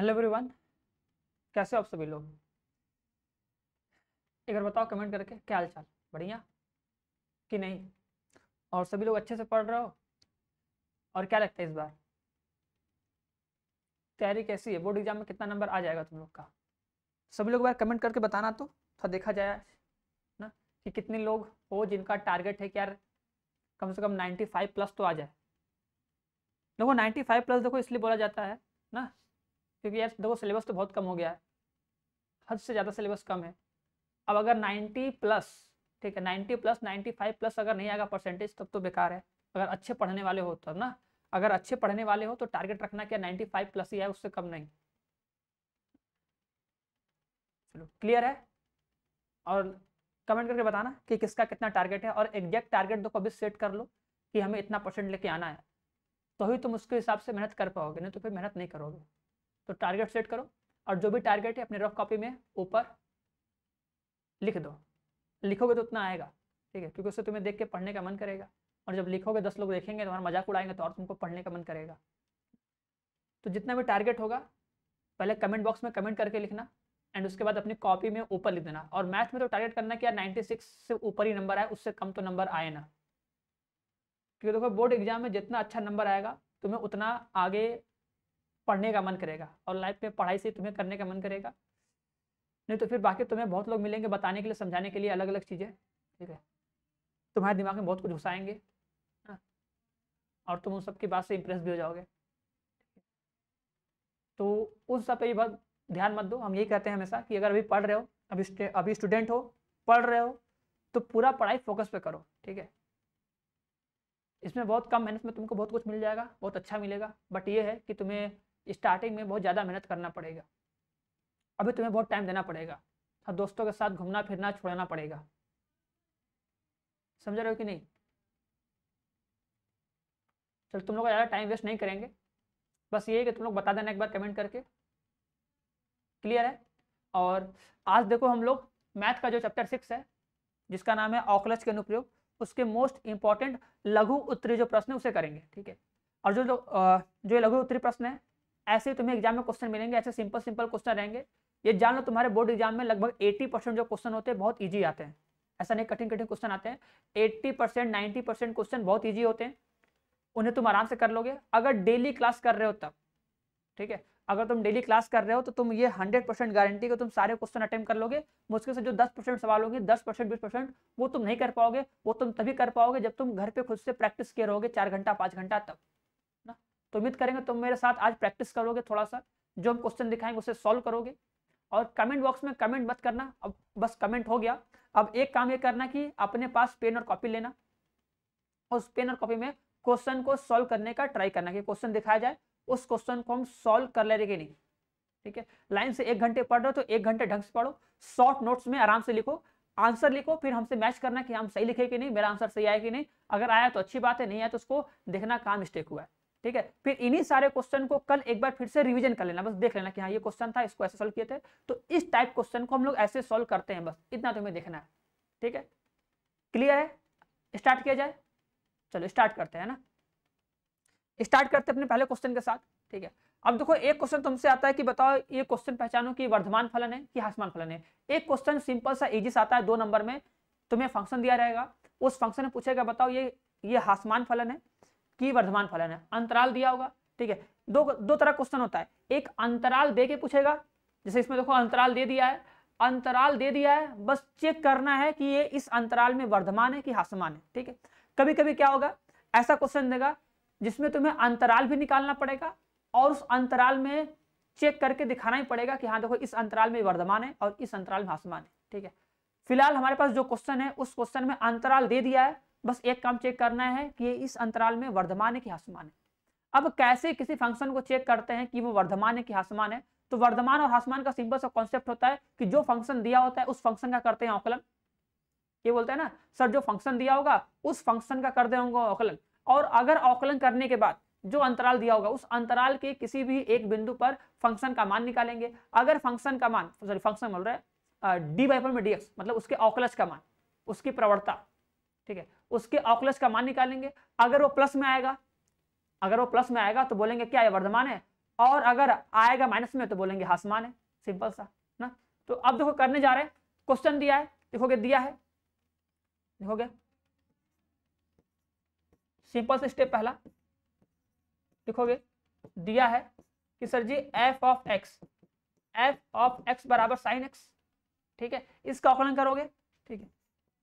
Hello everyone कैसे हो आप सभी लोग एक बार बताओ कमेंट करके क्या हाल चाल बढ़िया कि नहीं और सभी लोग अच्छे से पढ़ रहे हो और क्या लगता है इस बार तैयारी कैसी है बोर्ड एग्जाम में कितना नंबर आ जाएगा तुम लोग का सभी लोग बार कमेंट करके बताना तो थोड़ा देखा जाए ना कि कितने लोग हो जिनका टारगेट है कि यार कम से कम नाइन्टी प्लस तो आ जाए देखो नाइन्टी प्लस देखो इसलिए बोला जाता है ना क्योंकि यार देखो सिलेबस तो बहुत कम हो गया है हद से ज़्यादा सिलेबस कम है अब अगर 90 प्लस ठीक है 90 प्लस 95 प्लस अगर नहीं आएगा परसेंटेज तब तो बेकार है अगर अच्छे पढ़ने वाले हो तब तो ना अगर अच्छे पढ़ने वाले हो तो टारगेट रखना क्या 95 प्लस ही है उससे कम नहीं चलो क्लियर है और कमेंट करके बताना कि किसका कितना टारगेट है और एग्जैक्ट टारगेट देखो अभी सेट कर लो कि हमें इतना परसेंट लेके आना है तो ही तुम उसके हिसाब से मेहनत कर पाओगे नहीं तो फिर मेहनत नहीं करोगे तो टारगेट सेट करो और जो भी टारगेट है अपने रफ कॉपी में ऊपर लिख दो लिखोगे तो उतना आएगा ठीक है क्योंकि उससे तुम्हें देख के पढ़ने का मन करेगा और जब लिखोगे दस लोग देखेंगे तुम्हारा तो मजाक उड़ाएंगे तो और तुमको पढ़ने का मन करेगा तो जितना भी टारगेट होगा पहले कमेंट बॉक्स में कमेंट करके लिखना एंड उसके बाद अपनी कॉपी में ऊपर लिख देना और मैथ में तो टारगेट करना कि यार 96 से ऊपर ही नंबर आए उससे कम तो नंबर आए ना क्योंकि देखो बोर्ड एग्जाम में जितना अच्छा नंबर आएगा तुम्हें उतना आगे पढ़ने का मन करेगा और लाइफ में पढ़ाई से तुम्हें करने का मन करेगा नहीं तो फिर बाकी तुम्हें बहुत लोग मिलेंगे बताने के लिए समझाने के लिए अलग अलग चीज़ें ठीक है तुम्हारे दिमाग में बहुत कुछ घुसाएंगे हाँ। और तुम उन सब बात से इम्प्रेस भी हो जाओगे तो उन सब पे ये बात ध्यान मत दो हम यही कहते हैं हमेशा कि अगर अभी पढ़ रहे हो अभी अभी स्टूडेंट हो पढ़ रहे हो तो पूरा पढ़ाई फोकस पे करो ठीक है इसमें बहुत कम मेहनत में तुमको बहुत कुछ मिल जाएगा बहुत अच्छा मिलेगा बट ये है कि तुम्हें स्टार्टिंग में बहुत ज़्यादा मेहनत करना पड़ेगा अभी तुम्हें बहुत टाइम देना पड़ेगा सब दोस्तों के साथ घूमना फिरना छोड़ना पड़ेगा समझ रहे हो कि नहीं चलो तुम लोग ज़्यादा टाइम वेस्ट नहीं करेंगे बस ये है कि तुम लोग बता देना एक बार कमेंट करके क्लियर है और आज देखो हम लोग मैथ का जो चैप्टर सिक्स है जिसका नाम है ऑकलच के अनुप्रयोग उसके मोस्ट इंपॉर्टेंट लघु उत्तरी जो प्रश्न है उसे करेंगे ठीक है और जो जो, जो लघु उत्तरी प्रश्न है ऐसे तुम्हें एग्जाम में क्वेश्चन मिलेंगे ऐसे सिंपल सिंपल क्वेश्चन रहेंगे ये जान लो तुम्हारे बोर्ड एग्जाम में लगभग 80 परसेंट जो क्वेश्चन होते हैं बहुत ईजी आते हैं ऐसा नहीं कठिन कठिन क्वेश्चन आते हैं eighty percent ninety percent question बहुत ईजी होते हैं उन्हें तुम आराम से कर लोगे अगर डेली क्लास कर रहे हो तब ठीक है अगर तुम डेली क्लास कर रहे हो तो तुम ये हंड्रेड परसेंट गारंटी को तुम सारे क्वेश्चन अटेम्प्ट कर लोगे मुश्किल से जो दस परसेंट सवाल होंगे दस परसेंट बीस परसेंट वो तुम नहीं कर पाओगे वो तुम तभी कर पाओगे जब तुम घर पे खुद से प्रैक्टिस किए रहोगे चार घंटा पाँच घंटा तक तो उम्मीद करेंगे तुम मेरे साथ आज प्रैक्टिस करोगे थोड़ा सा जो हम क्वेश्चन दिखाएंगे उसे सॉल्व करोगे और कमेंट बॉक्स में कमेंट मत करना अब बस कमेंट हो गया अब एक काम ये करना कि अपने पास पेन और कॉपी लेना उस पेन और कॉपी में क्वेश्चन को सॉल्व करने का ट्राई करना कि क्वेश्चन दिखाया जाए उस क्वेश्चन को हम सॉल्व कर ले रहे कि नहीं ठीक है लाइन से एक घंटे पढ़ रहे हो तो एक घंटे ढंग से पढ़ो शॉर्ट नोट्स में आराम से लिखो आंसर लिखो फिर हमसे मैच करना कि हम सही लिखे कि नहीं मेरा आंसर सही आया कि नहीं अगर आया तो अच्छी बात है नहीं आया तो उसको देखना कहाँ मिस्टेक हुआ है ठीक है फिर इन्हीं सारे क्वेश्चन को कल एक बार फिर से रिवीजन कर लेना बस देख लेना कि हाँ ये क्वेश्चन था इसको ऐसे सॉल्व किए थे तो इस टाइप क्वेश्चन को हम लोग ऐसे सॉल्व करते हैं बस इतना तुम्हें देखना है ठीक है क्लियर है स्टार्ट किया जाए चलो स्टार्ट करते हैं ना स्टार्ट करते अपने पहले क्वेश्चन के साथ ठीक है अब देखो एक क्वेश्चन तुमसे आता है कि बताओ ये क्वेश्चन पहचानो कि वर्धमान फलन है कि हासमान फलन है एक क्वेश्चन सिंपल सा इजी सा आता है दो नंबर में तुम्हें फंक्शन दिया रहेगा उस फंक्शन में पूछेगा बताओ ये ये हासमान फलन है कि वर्धमान फलन है अंतराल दिया होगा ठीक है दो दो तरह क्वेश्चन होता है एक अंतराल दे के पूछेगा जैसे इसमें देखो अंतराल दे दिया है अंतराल दे दिया है बस चेक करना है कि ये इस अंतराल में वर्धमान है कि हासमान है ठीक है कभी कभी क्या होगा ऐसा क्वेश्चन देगा जिसमें तुम्हें अंतराल भी निकालना पड़ेगा और उस अंतराल में चेक करके दिखाना ही पड़ेगा कि हाँ देखो इस अंतराल में वर्धमान है और इस अंतराल में हासमान है ठीक है फिलहाल हमारे पास जो क्वेश्चन है उस क्वेश्चन में अंतराल दे दिया है बस एक काम चेक करना है कि ये इस अंतराल में वर्धमान है कि हासमान है अब कैसे किसी फंक्शन को चेक करते हैं कि वो वर्धमान है कि हासमान है तो वर्धमान और हासमान का सिंपल सा कॉन्सेप्ट होता है कि जो फंक्शन दिया होता है उस फंक्शन का करते हैं आकलन ये बोलते हैं ना सर जो फंक्शन दिया होगा उस फंक्शन का कर होंगे आकलन और अगर आकलन करने के बाद जो अंतराल दिया होगा उस अंतराल के किसी भी एक बिंदु पर फंक्शन का मान निकालेंगे अगर फंक्शन का मान सॉरी फंक्शन बोल रहे हैं डी बाई में डी मतलब उसके ऑकलस का मान उसकी प्रवणता ठीक है उसके ऑकुलस का मान निकालेंगे अगर वो प्लस में आएगा अगर वो प्लस में आएगा तो बोलेंगे क्या ये वर्धमान है और अगर आएगा माइनस में तो बोलेंगे हासमान है सिंपल सा ना तो अब देखो करने जा रहे हैं क्वेश्चन दिया है देखोगे दिया है देखोगे सिंपल से स्टेप पहला देखोगे दिया है कि sir ji f of x f of x बराबर साइन एक्स ठीक है इसका आकलन करोगे ठीक है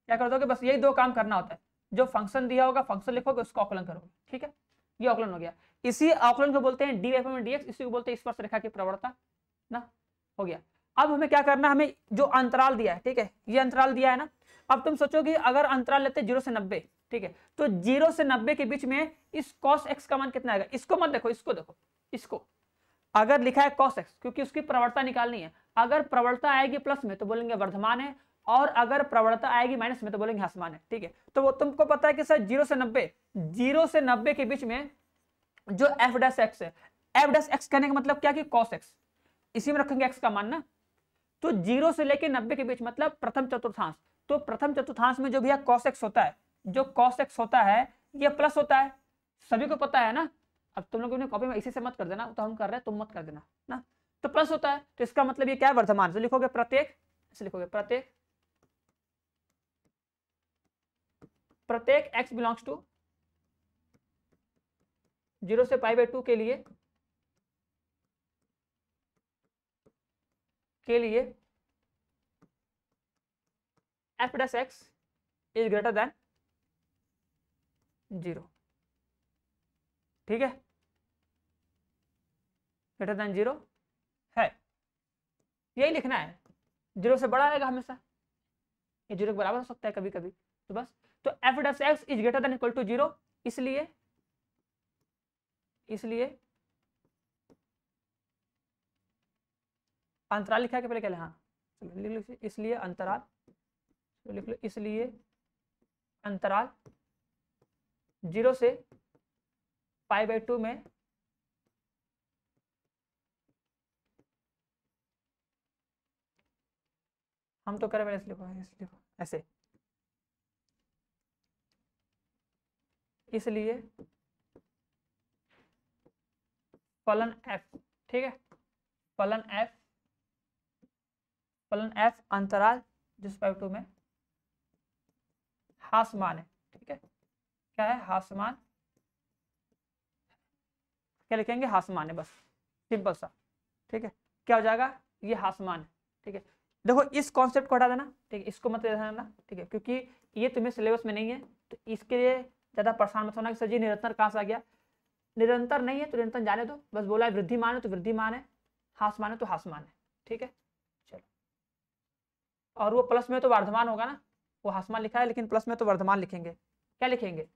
क्या कर दोगे बस यही दो काम करना होता है जो फंक्शन दिया होगा फंक्शन लिखोगे उसको आकलन करोगे ठीक है ये आकलन हो गया इसी आकलन को बोलते हैं डी एफ एम डीएक्स इसी को बोलते हैं स्पर्श रेखा की प्रवणता ना हो गया अब हमें क्या करना है हमें जो अंतराल दिया है ठीक है ये अंतराल दिया है ना अब तुम सोचोगे अगर अंतराल लेते जीरो से नब्बे ठीक है तो जीरो से नब्बे के बीच में इस कॉस एक्स का मान कितना आएगा इसको मत देखो इसको देखो इसको अगर लिखा है कॉस एक्स क्योंकि उसकी प्रवणता निकालनी है अगर प्रवणता आएगी प्लस में तो बोलेंगे वर्धमान है और अगर प्रवणता आएगी माइनस में तो बोलेंगे आसमान है ठीक है तो वो तुमको पता है कि सर जीरो से नब्बे जीरो से नब्बे के बीच में जो एफ डैस एक्स है एफ डैस एक्स कहने का मतलब क्या कि कॉस एक्स इसी में रखेंगे एक्स का मान ना तो जीरो से लेकर नब्बे के बीच मतलब प्रथम चतुर्थांश तो प्रथम चतुर्थांश में जो भी कॉस एक्स होता है जो कॉस एक्स होता है यह प्लस होता है सभी को पता है ना अब तुम लोग कॉपी में इसी से मत कर देना तो हम कर रहे हैं तुम मत कर देना ना तो प्लस होता है तो इसका मतलब ये क्या है वर्धमान से लिखोगे प्रत्येक से लिखोगे प्रत्येक प्रत्येक एक्स बिलोंग्स टू जीरो से पाई बाई टू के लिए के लिए f dash x is greater than zero ठीक है ग्रेटर देन जीरो है यही लिखना है जीरो से बड़ा रहेगा हमेशा ये जीरो के बराबर हो सकता है कभी कभी तो बस तो f dash x is greater than equal to zero इसलिए इसलिए अंतराल लिखा के पहले क्या हाँ लिख लो इसलिए अंतराल लिख लो इसलिए अंतराल जीरो से पाई बाई टू में हम तो करें इसलिए इसलिए ऐसे इसलिए फलन एफ ठीक है फलन एफ फलन एफ अंतराल रिस्पेक्ट टू में हासमान है ठीक है क्या है हासमान क्या लिखेंगे हासमान है बस सिंपल सा ठीक है क्या हो जाएगा ये हासमान है ठीक है देखो इस कॉन्सेप्ट को हटा देना ठीक है इसको मत देना ठीक है क्योंकि ये तुम्हें सिलेबस में नहीं है तो इसके लिए ज़्यादा परेशान मत होना कि सर जी निरंतर कहाँ से आ गया निरंतर नहीं है तो निरंतर जाने दो बस बोला है वृद्धि माने तो वृद्धिमान है हास माने तो हास माने है ठीक है चलो और वो प्लस में तो वर्धमान होगा ना वो हासमान लिखा है लेकिन प्लस में तो वर्धमान लिखेंगे क्या लिखेंगे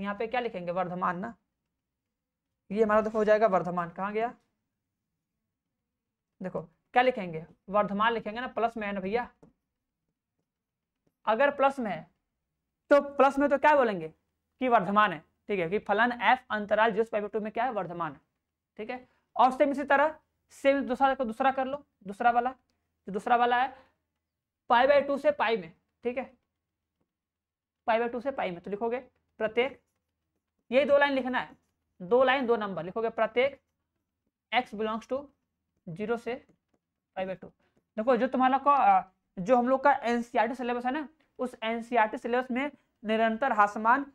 यहाँ पे क्या लिखेंगे वर्धमान ना ये हमारा देखो हो जाएगा वर्धमान कहाँ गया देखो क्या लिखेंगे वर्धमान लिखेंगे ना प्लस में है ना भैया अगर प्लस में है तो प्लस में तो क्या बोलेंगे कि वर्धमान है ठीक है कि फलन एफ अंतराल जीरो पाई टू में क्या है वर्धमान है ठीक है और सेम इसी तरह सेम दूसरा को दूसरा कर लो दूसरा वाला जो दूसरा वाला है पाई बाई टू से पाई में ठीक है पाई बाई टू से पाई में तो लिखोगे प्रत्येक यही दो लाइन लिखना है दो लाइन दो नंबर लिखोगे प्रत्येक एक्स बिलोंग्स टू जीरो से पाई बाई टू देखो जो तुम्हारा को जो हम लोग का एनसीआरटी सिलेबस है ना उस एनसीआरटी सिलेबस में निरंतर हासमान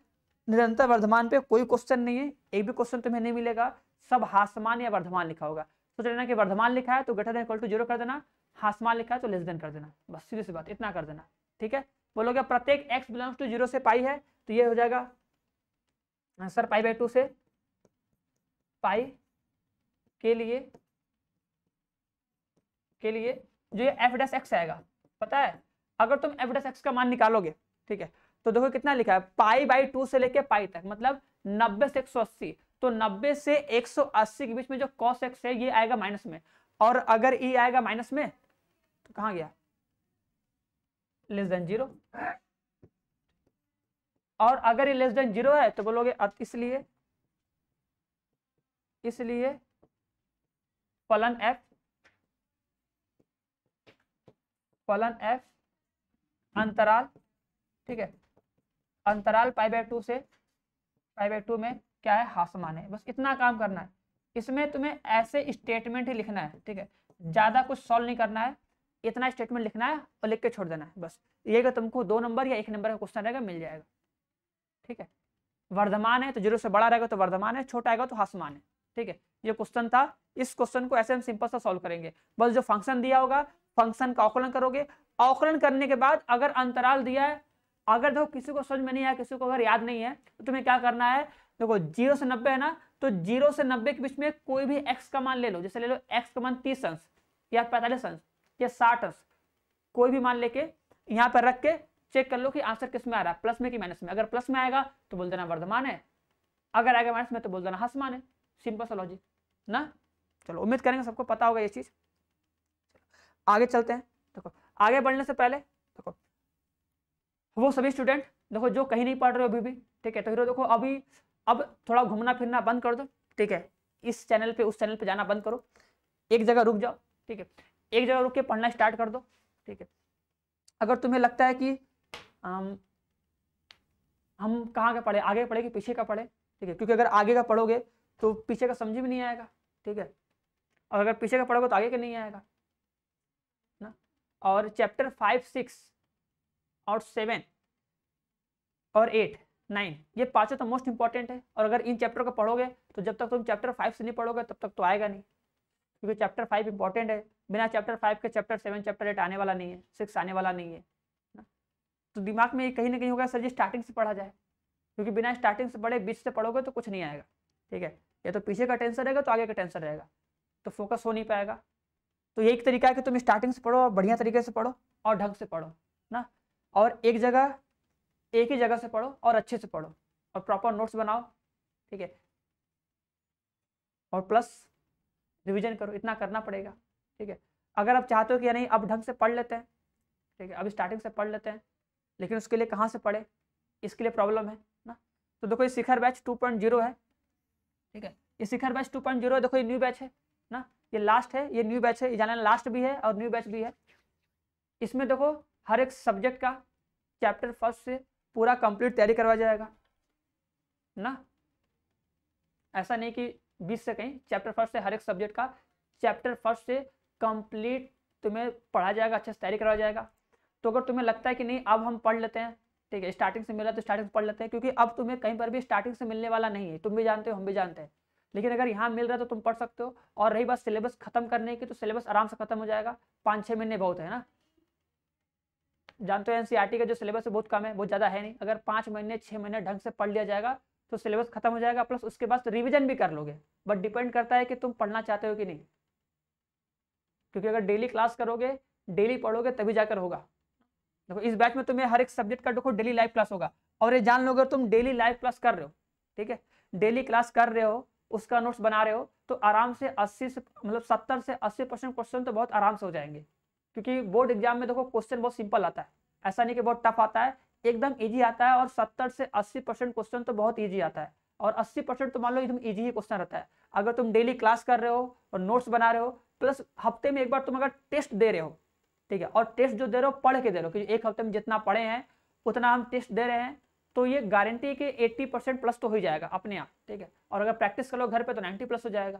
निरंतर वर्धमान पे कोई क्वेश्चन नहीं है एक भी क्वेश्चन तुम्हें नहीं मिलेगा सब हासमान या वर्धमान लिखा होगा सोच लेना कि वर्धमान लिखा है तो ग्रेटर इक्वल टू जीरो कर देना हासमान लिखा है तो लेस देन कर देना बस सीधी सी बात इतना कर देना ठीक है बोलोगे प्रत्येक एक्स बिलोंग्स टू जीरो से पाई है तो ये हो जाएगा आंसर पाई बाई टू से पाई के लिए के लिए जो ये एफ डैस एक्स आएगा पता है अगर तुम एफ डैस एक्स का मान निकालोगे ठीक है तो देखो कितना लिखा है पाई बाई टू से लेके पाई तक मतलब नब्बे से एक तो नब्बे से 180 के बीच में जो कॉस एक्स है ये आएगा माइनस में और अगर ई e आएगा माइनस में तो कहा गया लेस देन जीरो और अगर ये लेस देन जीरो है तो बोलोगे इसलिए इसलिए फलन एफ फलन एफ अंतराल ठीक है अंतराल पाई बाई टू से पाई बाई टू में क्या है हासमान समान है बस इतना काम करना है इसमें तुम्हें ऐसे स्टेटमेंट ही लिखना है ठीक है ज़्यादा कुछ सॉल्व नहीं करना है इतना स्टेटमेंट लिखना है और लिख के छोड़ देना है बस ये का तुमको दो नंबर या एक नंबर का क्वेश्चन रहेगा मिल जाएगा ठीक है वर्धमान है तो जीरो से बड़ा रहेगा तो वर्धमान है छोटा आएगा तो हासमान है ठीक है ये क्वेश्चन था इस क्वेश्चन को ऐसे हम सिंपल सा सॉल्व करेंगे बस जो फंक्शन दिया होगा फंक्शन का औकलन करोगे औकलन करने के बाद अगर अंतराल दिया है अगर देखो किसी को समझ में नहीं आया किसी को अगर याद नहीं है तो तुम्हें क्या करना है देखो जीरो से नब्बे है ना तो जीरो से नब्बे के बीच में कोई भी एक्स का मान ले लो जैसे ले लो एक्स का मान तीस अंश या पैंतालीस अंश या साठ अंश कोई भी मान लेके यहाँ पर रख के चेक कर लो कि आंसर किस में आ रहा है प्लस में कि माइनस में अगर प्लस में आएगा तो बोल देना वर्धमान है अगर आएगा माइनस में तो बोल देना हसमान है सिंपल सा लॉजिक ना चलो उम्मीद करेंगे सबको पता होगा ये चीज़ आगे चलते हैं देखो आगे बढ़ने से पहले देखो वो सभी स्टूडेंट देखो जो कहीं नहीं पढ़ रहे हो अभी भी ठीक है तो हीरो देखो अभी अब थोड़ा घूमना फिरना बंद कर दो ठीक है इस चैनल पे उस चैनल पे जाना बंद करो एक जगह रुक जाओ ठीक है एक जगह रुक के पढ़ना स्टार्ट कर दो ठीक है अगर तुम्हें लगता है कि आम, हम कहाँ का पढ़े आगे पढ़े कि पीछे का पढ़े ठीक है क्योंकि अगर आगे का पढ़ोगे तो पीछे का समझ में नहीं आएगा ठीक है और अगर पीछे का पढ़ोगे तो आगे का नहीं आएगा ना और चैप्टर फाइव सिक्स और सेवन और एट नाइन ये पांचों तो मोस्ट इंपॉर्टेंट है और अगर इन चैप्टर को पढ़ोगे तो जब तक तुम चैप्टर फाइव से नहीं पढ़ोगे तब तक तो आएगा नहीं क्योंकि चैप्टर फाइव इंपॉर्टेंट है बिना चैप्टर फाइव के चैप्टर सेवन चैप्टर एट आने वाला नहीं है सिक्स आने वाला नहीं है तो दिमाग में कहीं ना कहीं होगा सर जी स्टार्टिंग से पढ़ा जाए क्योंकि बिना स्टार्टिंग से पढ़े बीच से पढ़ोगे तो कुछ नहीं आएगा ठीक है या तो पीछे का टेंसर रहेगा तो आगे का टेंसर रहेगा तो फोकस हो नहीं पाएगा तो यही तरीका है कि तुम स्टार्टिंग से पढ़ो और बढ़िया तरीके से पढ़ो और ढंग से पढ़ो ना और एक जगह एक ही जगह से पढ़ो और अच्छे से पढ़ो और प्रॉपर नोट्स बनाओ ठीक है और प्लस रिवीजन करो इतना करना पड़ेगा ठीक है अगर आप चाहते हो कि या नहीं अब ढंग से पढ़ लेते हैं ठीक है अब स्टार्टिंग से पढ़ लेते हैं लेकिन उसके लिए कहाँ से पढ़े इसके लिए प्रॉब्लम है ना तो देखो ये शिखर बैच जीरो है ठीक है ये शिखर बैच जीरो है देखो ये न्यू बैच है ना ये लास्ट है ये न्यू बैच है ये जाना लास्ट भी है और न्यू बैच भी है इसमें देखो हर एक सब्जेक्ट का चैप्टर फर्स्ट से पूरा कंप्लीट तैयारी करवाया जाएगा ना ऐसा नहीं कि बीस से कहीं चैप्टर फर्स्ट से हर एक सब्जेक्ट का चैप्टर फर्स्ट से कंप्लीट तुम्हें पढ़ा जाएगा अच्छे से तैयारी करवाया जाएगा तो अगर तुम्हें लगता है कि नहीं अब हम पढ़ लेते हैं ठीक है स्टार्टिंग से मिला तो स्टार्टिंग से पढ़ लेते हैं क्योंकि अब तुम्हें कहीं पर भी स्टार्टिंग से मिलने वाला नहीं है तुम भी जानते हो हम भी जानते हैं लेकिन अगर यहाँ मिल रहा है तो तुम पढ़ सकते हो और रही बात सिलेबस खत्म करने की तो सिलेबस आराम से खत्म हो जाएगा पाँच छः महीने बहुत है ना जानते हो एनसीईआरटी e का जो सिलेबस है बहुत कम है बहुत ज़्यादा है नहीं अगर पांच महीने छह महीने ढंग से पढ़ लिया जाएगा तो सिलेबस खत्म हो जाएगा प्लस उसके बाद रिविजन भी कर लोगे बट डिपेंड करता है कि तुम पढ़ना चाहते हो कि नहीं क्योंकि अगर डेली क्लास करोगे डेली पढ़ोगे तभी जाकर होगा देखो इस बैच में तुम्हें हर एक सब्जेक्ट का देखो डेली लाइव क्लास होगा और ये जान लो अगर तुम डेली लाइव क्लास कर रहे हो ठीक है डेली क्लास कर रहे हो उसका नोट्स बना रहे हो तो आराम से 80 से मतलब 70 से 80 परसेंट क्वेश्चन तो बहुत आराम से हो जाएंगे क्योंकि बोर्ड एग्जाम में देखो क्वेश्चन बहुत सिंपल आता है ऐसा नहीं कि बहुत टफ आता है एकदम ईजी आता है और सत्तर से अस्सी परसेंट क्वेश्चन तो बहुत ईजी आता है और अस्सी परसेंट तो मान लो एकदम ईजी ही क्वेश्चन रहता है अगर तुम डेली क्लास कर रहे हो और नोट्स बना रहे हो प्लस हफ्ते में एक बार तुम अगर टेस्ट दे रहे हो ठीक है और टेस्ट जो दे रहे हो पढ़ के दे रहे हो क्योंकि एक हफ्ते में जितना पढ़े हैं उतना हम टेस्ट दे रहे हैं तो ये गारंटी के एट्टी परसेंट प्लस तो हो जाएगा अपने आप ठीक है और अगर प्रैक्टिस कर लो घर पर तो नाइन्टी प्लस हो जाएगा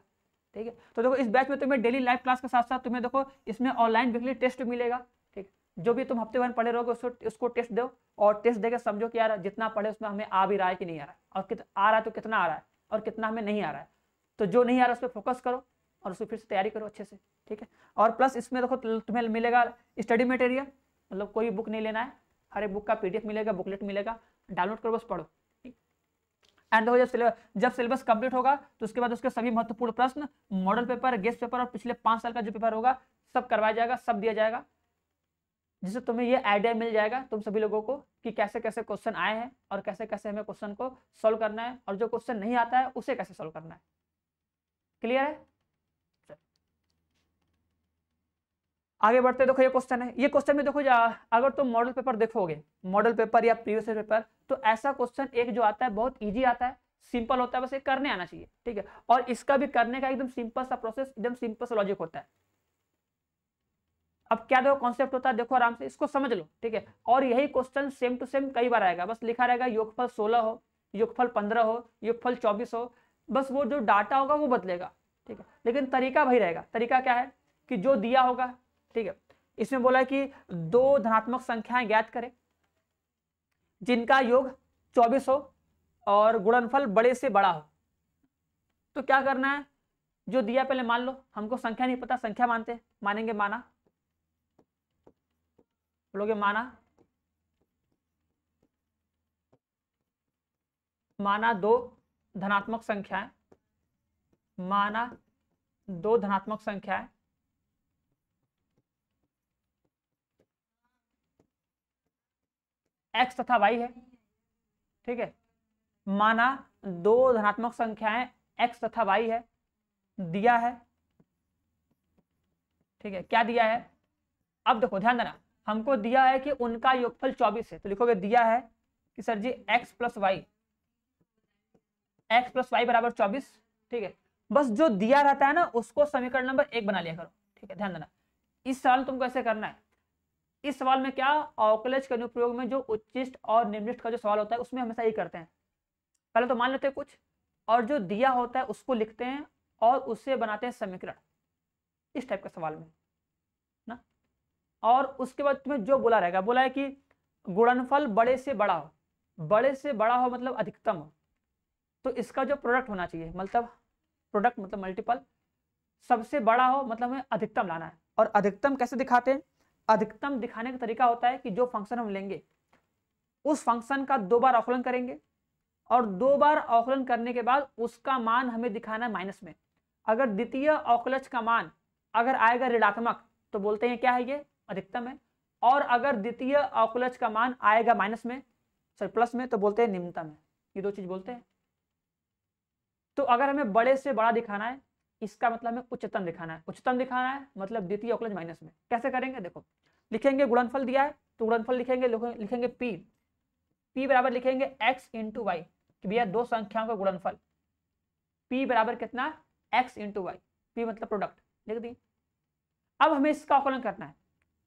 ठीक है तो देखो इस बैच में तुम्हें डेली लाइव क्लास के साथ साथ तुम्हें देखो इसमें ऑनलाइन वीकली टेस्ट मिलेगा ठीक जो भी तुम हफ्ते भर पढ़े रहोगे उसको उसको टेस्ट दो और टेस्ट देकर समझो कि यार जितना पढ़े उसमें हमें आ भी रहा है कि नहीं आ रहा है और आ रहा है तो कितना आ रहा है और कितना हमें नहीं आ रहा है तो जो नहीं आ रहा है उस पर फोकस करो और उसको फिर से तैयारी करो अच्छे से ठीक है और प्लस इसमें देखो तो तुम्हें मिलेगा स्टडी मटेरियल मतलब कोई बुक नहीं लेना है हर एक बुक का पीडीएफ मिलेगा बुकलेट मिलेगा डाउनलोड करो बस पढ़ो एंड देखो जब सिलेबस जब सिलेबस कंप्लीट होगा तो उसके बाद उसके सभी महत्वपूर्ण प्रश्न मॉडल पेपर गेस्ट पेपर और पिछले पांच साल का जो पेपर होगा सब करवाया जाएगा सब दिया जाएगा जिससे तुम्हें ये आइडिया मिल जाएगा तुम सभी लोगों को कि कैसे कैसे क्वेश्चन आए हैं और कैसे कैसे हमें क्वेश्चन को सोल्व करना है और जो क्वेश्चन नहीं आता है उसे कैसे सोल्व करना है क्लियर है आगे बढ़ते देखो ये क्वेश्चन है ये क्वेश्चन में देखो अगर तुम मॉडल पेपर देखोगे मॉडल पेपर या प्रीवियस पेपर तो ऐसा क्वेश्चन एक जो आता है बहुत ईजी आता है सिंपल होता है बस ये करने आना चाहिए ठीक है और इसका भी करने का एकदम सिंपल सा प्रोसेस एकदम सिंपल सा लॉजिक होता है अब क्या देखो कॉन्सेप्ट होता है देखो आराम से इसको समझ लो ठीक है और यही क्वेश्चन सेम टू सेम कई बार आएगा बस लिखा रहेगा योगफल सोलह हो योगफल पंद्रह हो योगफल चौबीस हो बस वो जो डाटा होगा वो बदलेगा ठीक है लेकिन तरीका वही रहेगा तरीका क्या है कि जो दिया होगा ठीक है इसमें बोला है कि दो धनात्मक संख्याएं ज्ञात करें जिनका योग 24 हो और गुणनफल बड़े से बड़ा हो तो क्या करना है जो दिया पहले मान लो हमको संख्या नहीं पता संख्या मानते मानेंगे माना बोलोगे माना माना दो धनात्मक संख्याएं माना दो धनात्मक संख्याएं एक्स तथा वाई है ठीक है माना दो धनात्मक संख्याएं एक्स तथा वाई है दिया है ठीक है क्या दिया है अब देखो ध्यान देना हमको दिया है कि उनका योगफल 24 है तो लिखोगे दिया है कि sir ji x plus y x plus y बराबर चौबीस ठीक है बस जो दिया रहता है ना उसको समीकरण नंबर एक बना लिया करो ठीक है ध्यान देना इस साल तुमको ऐसे करना है इस सवाल में क्या औकलज के अनुप्रयोग में जो उच्चिष्ट और निम्निष्ट का जो सवाल होता है उसमें हमेशा ये करते हैं पहले तो मान लेते हैं कुछ और जो दिया होता है उसको लिखते हैं और उससे बनाते हैं समीकरण इस टाइप के सवाल में ना और उसके बाद तुम्हें जो बोला रहेगा बोला है कि गुणनफल बड़े से बड़ा हो बड़े से बड़ा हो मतलब अधिकतम हो तो इसका जो प्रोडक्ट होना चाहिए मतलब प्रोडक्ट मतलब मल्टीपल सबसे बड़ा हो मतलब हमें अधिकतम लाना है और अधिकतम कैसे दिखाते हैं अधिकतम दिखाने का तरीका होता है कि जो फंक्शन हम लेंगे उस फंक्शन का दो बार अवकलन करेंगे और दो बार अवकलन करने के बाद उसका मान हमें दिखाना है माइनस में अगर द्वितीय अवकलच का मान अगर आएगा ऋणात्मक तो बोलते हैं क्या है ये अधिकतम है और अगर द्वितीय अवकलच का मान आएगा माइनस में सॉरी प्लस में तो बोलते हैं निम्नतम है ये दो चीज बोलते हैं तो अगर हमें बड़े से बड़ा दिखाना है इसका मतलब हमें उच्चतम दिखाना है उच्चतम दिखाना है मतलब द्वितीय अवकलन माइनस में कैसे करेंगे देखो लिखेंगे गुणनफल दिया है तो गुणनफल लिखेंगे लिखेंगे पी पी बराबर लिखेंगे एक्स इंटू वाई कि भैया दो संख्याओं का गुणनफल पी बराबर कितना एक्स इंटू वाई पी मतलब प्रोडक्ट लिख दी अब हमें इसका अवकलन करना है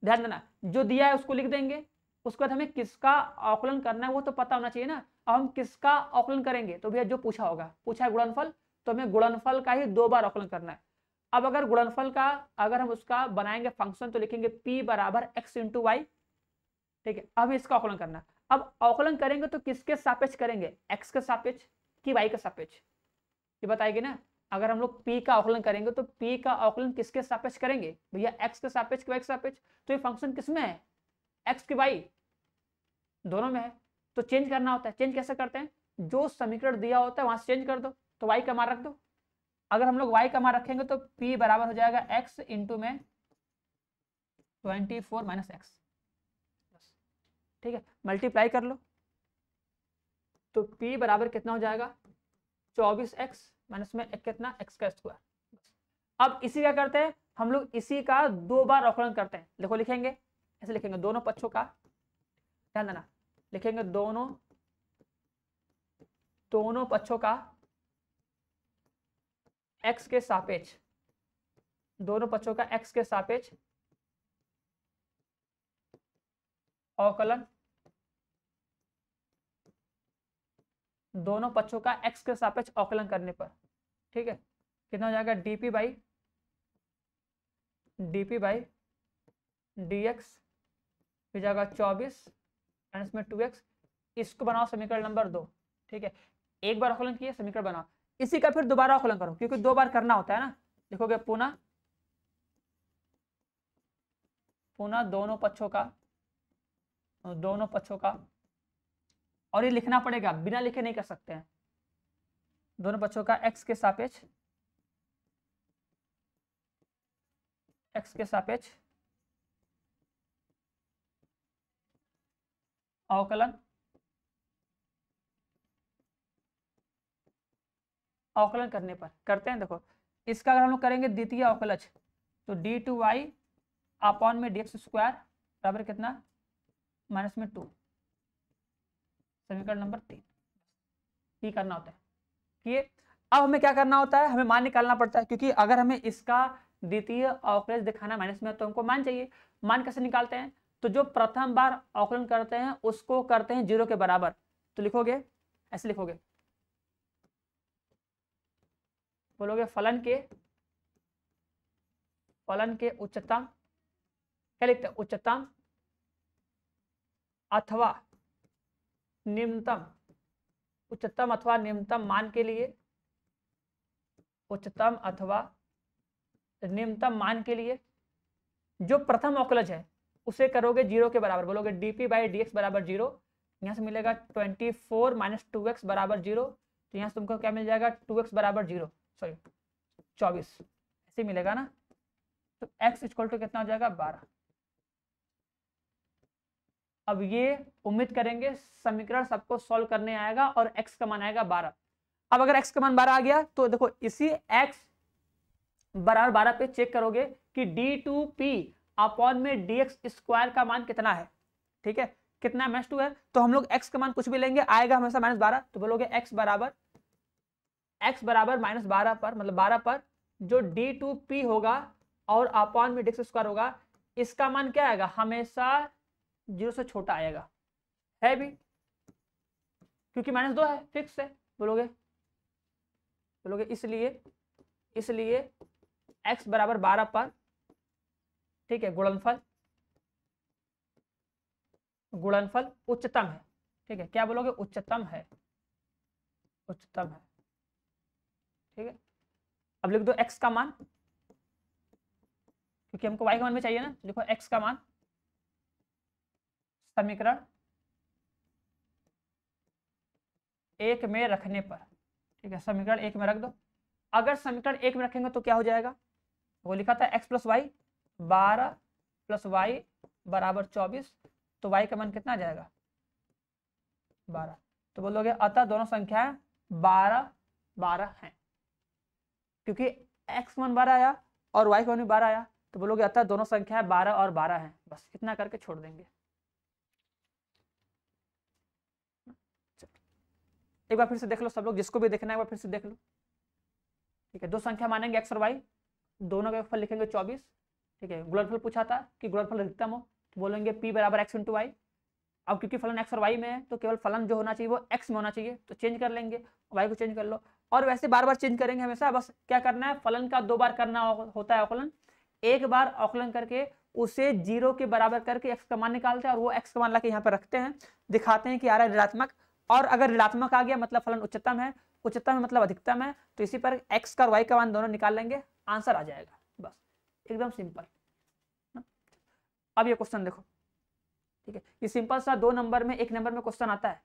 ध्यान देना जो दिया है उसको लिख देंगे उसके बाद हमें किसका अवकलन करना है वो तो पता होना चाहिए ना अब हम किसका अवकलन करेंगे तो भैया जो पूछा होगा पूछा है गुणनफल तो हमें गुणनफल का ही दो बार अवकलन करना है अब अगर गुणनफल का अगर हम उसका बनाएंगे फंक्शन तो लिखेंगे p बराबर एक्स इंटू वाई ठीक है अब इसका अवकलन करना अब अवकलन करेंगे तो किसके सापेक्ष करेंगे x के सापेक्ष कि y के सापेक्ष ये बताएगी ना अगर हम लोग p का अवकलन करेंगे तो p का अवकलन किसके सापेक्ष करेंगे भैया x के सापेक्ष कि y के सापेक्ष तो ये फंक्शन किसमें है एक्स की वाई दोनों में है तो चेंज करना होता है चेंज कैसे करते हैं जो समीकरण दिया होता है वहां से चेंज कर दो तो वाई का मान रख दो अगर हम लोग वाई का मान रखेंगे तो पी बराबर हो जाएगा एक्स इंटू में ट्वेंटी फोर माइनस एक्स ठीक है मल्टीप्लाई कर लो तो पी बराबर कितना हो जाएगा चौबीस एक्स माइनस में एक कितना एक्स का स्क्वायर अब इसी का करते हैं हम लोग इसी का दो बार अवकलन करते हैं देखो लिखेंगे ऐसे लिखेंगे दोनों पक्षों का ध्यान देना लिखेंगे दोनों दोनों पक्षों का एक्स के सापेक्ष दोनों पक्षों का एक्स के सापेक्ष अवकलन दोनों पक्षों का एक्स के सापेक्ष अवकलन करने पर ठीक है कितना हो जाएगा dp by dp by d x जाएगा चौबीस एंड इसमें टू एक्स इसको बनाओ समीकरण नंबर दो ठीक है एक बार अवकलन किए समीकरण बनाओ इसी का फिर दोबारा आकलन करो क्योंकि दो बार करना होता है ना देखोगे पुनः पुनः दोनों पक्षों का दोनों पक्षों का और ये लिखना पड़ेगा बिना लिखे नहीं कर सकते हैं दोनों पक्षों का एक्स के सापेक्ष एक्स के सापेक्ष अवकलन अवकलन करने पर करते हैं देखो इसका अगर हम लोग करेंगे द्वितीय अवकलज तो डी टू वाई अपॉन में डी एक्स स्क्वायर बराबर कितना माइनस में टू समीकरण नंबर तीन ये करना होता है कि अब हमें क्या करना होता है हमें मान निकालना पड़ता है क्योंकि अगर हमें इसका द्वितीय अवकलज दिखाना माइनस में तो हमको मान चाहिए मान कैसे निकालते हैं तो जो प्रथम बार अवकलन करते हैं उसको करते हैं जीरो के बराबर तो लिखोगे ऐसे लिखोगे बोलोगे फलन के फलन के उच्चतम क्या लिखते हैं उच्चतम अथवा निम्नतम उच्चतम अथवा निम्नतम मान के लिए उच्चतम अथवा निम्नतम मान के लिए जो प्रथम अवकलज है उसे करोगे जीरो के बराबर बोलोगे d p by d x बराबर जीरो यहां से मिलेगा twenty four minus two x बराबर जीरो तो यहां से तुमको क्या मिल जाएगा टू एक्स बराबर जीरो सॉरी चौबीस ऐसे मिलेगा ना तो x इक्वल टू कितना हो जाएगा बारह अब ये उम्मीद करेंगे समीकरण सबको सॉल्व करने आएगा और x का मान आएगा बारह अब अगर x का मान बारह आ गया तो देखो इसी x बराबर बारह पे चेक करोगे कि डी टू पी अपॉन में डी एक्स स्क्वायर का मान कितना है ठीक है कितना माइनस टू है तो हम लोग एक्स का मान कुछ भी लेंगे आएगा हमेशा माइनस बारह तो बोलोगे एक्स बराबर एक्स बराबर माइनस बारह पर मतलब बारह पर जो डी टू पी होगा और अपॉन में डिक्स स्क्वायर होगा इसका मान क्या आएगा हमेशा जीरो से छोटा आएगा है भी क्योंकि माइनस दो है फिक्स है बोलोगे बोलोगे इसलिए इसलिए एक्स बराबर बारह पर ठीक है गुणनफल गुणनफल उच्चतम है ठीक है क्या बोलोगे उच्चतम है उच्चतम है ठीक है अब लिख दो एक्स का मान क्योंकि हमको वाई का मान में चाहिए ना तो लिखो एक्स का मान समीकरण एक में रखने पर ठीक है समीकरण एक में रख दो अगर समीकरण एक में रखेंगे तो क्या हो जाएगा वो लिखा था एक्स प्लस वाई बारह प्लस वाई बराबर चौबीस तो वाई का मान कितना आ जाएगा बारह तो बोलोगे अतः दोनों संख्याएं बारह बारह हैं क्योंकि एक्स वन बारह आया और वाई का भी बारह आया तो बोलोगे अतः दोनों संख्या बारह और बारह है बस इतना करके छोड़ देंगे एक बार फिर से देख लो सब लोग जिसको भी देखना है एक बार फिर से देख लो ठीक है दो संख्या मानेंगे एक्स और वाई दोनों का फल लिखेंगे चौबीस ठीक है गुणनफल पूछा था कि गुणनफल अधिकतम हो तो बोलेंगे पी बराबर एक्स इंटू वाई अब क्योंकि फलन एक्स और वाई में है तो केवल फलन जो होना चाहिए वो एक्स में होना चाहिए तो चेंज कर लेंगे वाई को चेंज कर लो और वैसे बार बार चेंज करेंगे हमेशा बस क्या करना है फलन का दो बार करना होता है औकलन एक बार औकलन करके उसे जीरो के बराबर करके एक्स का मान निकालते हैं और वो एक्स का मान ला के यहाँ पर रखते हैं दिखाते हैं कि आ रहा है ऋणात्मक और अगर ऋणात्मक आ गया मतलब फलन उच्चतम है उच्चतम है मतलब अधिकतम है तो इसी पर एक्स का और वाई का मान दोनों निकाल लेंगे आंसर आ जाएगा बस एकदम सिंपल अब ये क्वेश्चन देखो ठीक है ये सिंपल सा दो नंबर में एक नंबर में क्वेश्चन आता है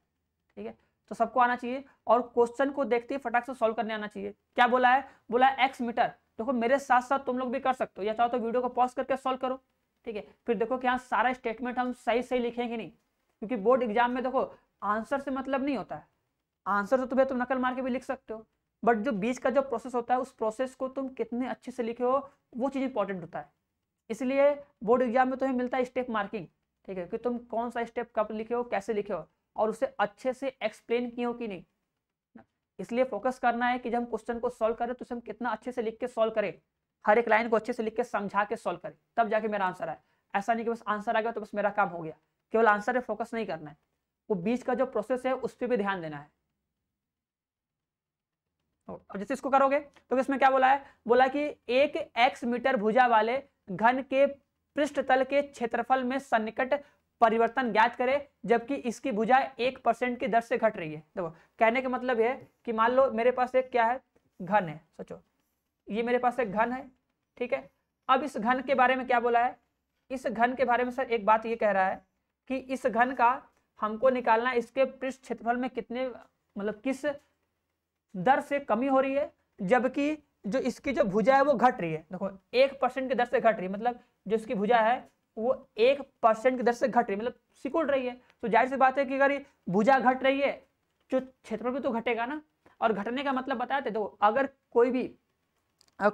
ठीक है तो सबको आना चाहिए और क्वेश्चन को देखते ही फटाक से सॉल्व करने आना चाहिए क्या बोला है बोला है एक्स मीटर देखो मेरे साथ साथ तुम लोग भी कर सकते हो या चाहो तो वीडियो को पॉज करके सॉल्व करो ठीक है फिर देखो कि यहाँ सारा स्टेटमेंट हम सही सही लिखेंगे नहीं क्योंकि बोर्ड एग्जाम में देखो आंसर से मतलब नहीं होता है आंसर तो तुम्हें तुम नकल मार के भी लिख सकते हो बट जो बीच का जो प्रोसेस होता है उस प्रोसेस को तुम कितने अच्छे से लिखे हो वो चीज़ इंपॉर्टेंट होता है इसलिए बोर्ड एग्जाम में तुम्हें मिलता है स्टेप मार्किंग ठीक है कि तुम कौन सा स्टेप कब लिखे हो कैसे लिखे हो और उसे अच्छे से एक्सप्लेन किए हो कि नहीं इसलिए फोकस करना है कि जब हम क्वेश्चन को सॉल्व करें तो उसे हम कितना अच्छे से लिख के सॉल्व करें हर एक लाइन को अच्छे से लिख के समझा के सॉल्व करें तब जाके मेरा आंसर आए ऐसा नहीं कि बस आंसर आ गया तो बस मेरा काम हो गया केवल आंसर पे फोकस नहीं करना है वो बीच का जो प्रोसेस है उस पर भी ध्यान देना है और जैसे इसको करोगे तो इसमें क्या बोला है बोला कि एक एक्स मीटर भुजा वाले घन के पृष्ठ तल के क्षेत्रफल में सन्निकट परिवर्तन ज्ञात करें जबकि इसकी भुजा एक परसेंट की दर से घट रही है देखो कहने का मतलब यह कि मान लो मेरे पास एक क्या है घन है सोचो ये मेरे पास एक घन है ठीक है अब इस घन के बारे में क्या बोला है इस घन के बारे में सर एक बात ये कह रहा है कि इस घन का हमको निकालना इसके पृष्ठ क्षेत्रफल में कितने मतलब किस दर से कमी हो रही है जबकि जो इसकी जो भुजा है वो घट रही है देखो एक परसेंट की दर से घट रही है मतलब जो इसकी भुजा है वो एक परसेंट की दर से घट रही है मतलब सिकुड़ रही है तो जाहिर सी बात है कि अगर ये भुजा घट रही है जो क्षेत्रफल भी तो घटेगा ना और घटने का मतलब बताते तो अगर कोई भी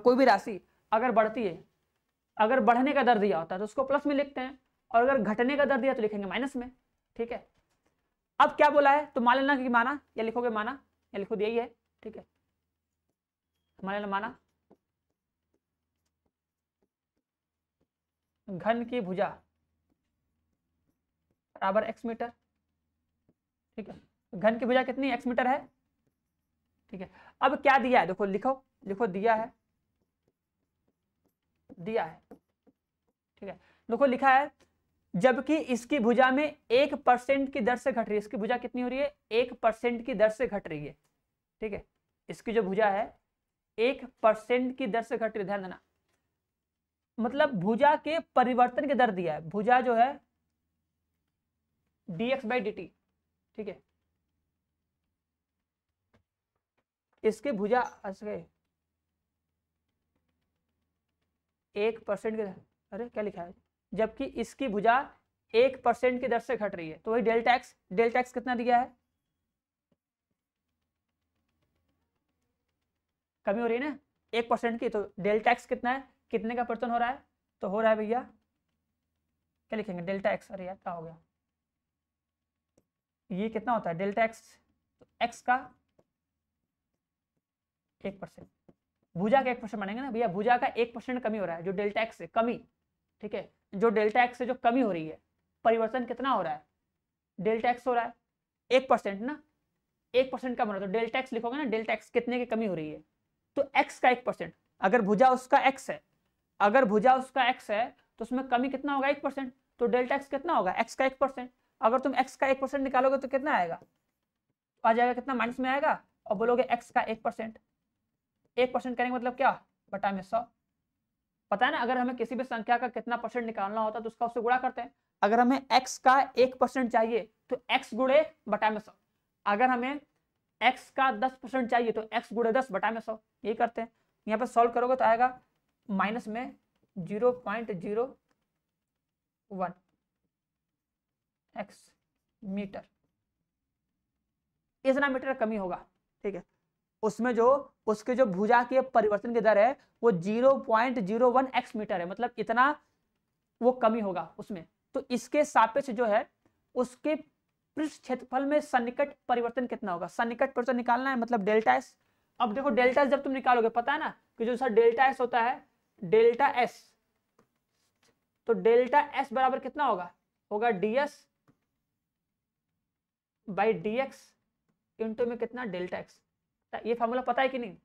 कोई भी राशि अगर बढ़ती है अगर बढ़ने का दर दिया होता है तो उसको प्लस में लिखते हैं और अगर घटने का दर दिया तो लिखेंगे माइनस में ठीक है अब क्या बोला है तो मान लेना कि माना या लिखोगे माना या लिखो दिया ही है ठीक है तो मान लेना माना घन की भुजा बराबर एक्स मीटर ठीक है घन की भुजा कितनी एक्स मीटर है ठीक है अब क्या दिया है देखो लिखो लिखो दिया है दिया है ठीक है देखो लिखा है जबकि इसकी भुजा में एक परसेंट की दर से घट रही है इसकी भुजा कितनी हो रही है एक परसेंट की दर से घट रही है ठीक है इसकी जो भुजा है एक परसेंट की दर से घट रही है ध्यान देना मतलब भुजा के परिवर्तन के दर दिया है भुजा जो है डीएक्स बाई डी टी ठीक है इसके भुजा एक परसेंट के अरे क्या लिखा है जबकि इसकी भुजा एक परसेंट की दर से घट रही है तो वही डेल्टा एक्स डेल्टा एक्स कितना दिया है कमी हो रही है ना एक परसेंट की तो डेल्टा एक्स कितना है कितने का परिवर्तन हो रहा है तो हो रहा है भैया क्या लिखेंगे डेल्टा एक्स अरे यार क्या हो गया ये कितना होता है डेल्टा एक्स तो एक्स का एक परसेंट भुजा का एक परसेंट बनेंगे ना भैया भुजा का एक परसेंट कमी हो रहा है जो डेल्टा एक्स से कमी ठीक है जो डेल्टा एक्स से जो कमी हो रही है परिवर्तन कितना हो रहा है डेल्टा एक्स हो रहा है एक परसेंट ना एक परसेंट कम हो रहा है तो डेल्टा एक्स लिखोगे ना डेल्टा एक्स कितने की कमी हो रही है तो एक्स का एक परसेंट अगर भुजा उसका एक्स है अगर भुजा उसका एक्स है तो उसमें कमी कितना होगा एक परसेंट तो डेल्टा एक्स कितना होगा एक्स का एक परसेंट अगर तुम एक्स का एक परसेंट निकालोगे तो कितना आएगा आ जाएगा कितना माइनस में आएगा और बोलोगे एक्स का एक परसेंट एक परसेंट करेंगे मतलब क्या बटा में सौ पता है ना अगर हमें किसी भी संख्या का कितना परसेंट निकालना होता है तो उसका उससे गुणा करते हैं अगर हमें एक्स का एक परसेंट चाहिए तो एक्स गुड़े बटा में सौ अगर हमें एक्स का दस परसेंट चाहिए तो एक्स गुड़े दस बटा में सौ यही करते हैं यहाँ पर सॉल्व करोगे तो आएगा माइनस में zero point zero one x meter इतना मीटर कमी होगा ठीक है उसमें जो उसके जो भुजा के परिवर्तन की दर है वो zero point zero one x meter है मतलब इतना वो कमी होगा उसमें तो इसके सापेक्ष जो है उसके पृष्ठ क्षेत्रफल में सन्निकट परिवर्तन कितना होगा सन्निकट परिवर्तन निकालना है मतलब डेल्टा एस अब देखो डेल्टा एस जब तुम निकालोगे पता है ना कि जो सर डेल्टा एस होता है डेल्टा एस तो डेल्टा एस बराबर कितना होगा होगा ds by d x into में कितना डेल्टा एक्स ये फॉर्मूला पता है कि नहीं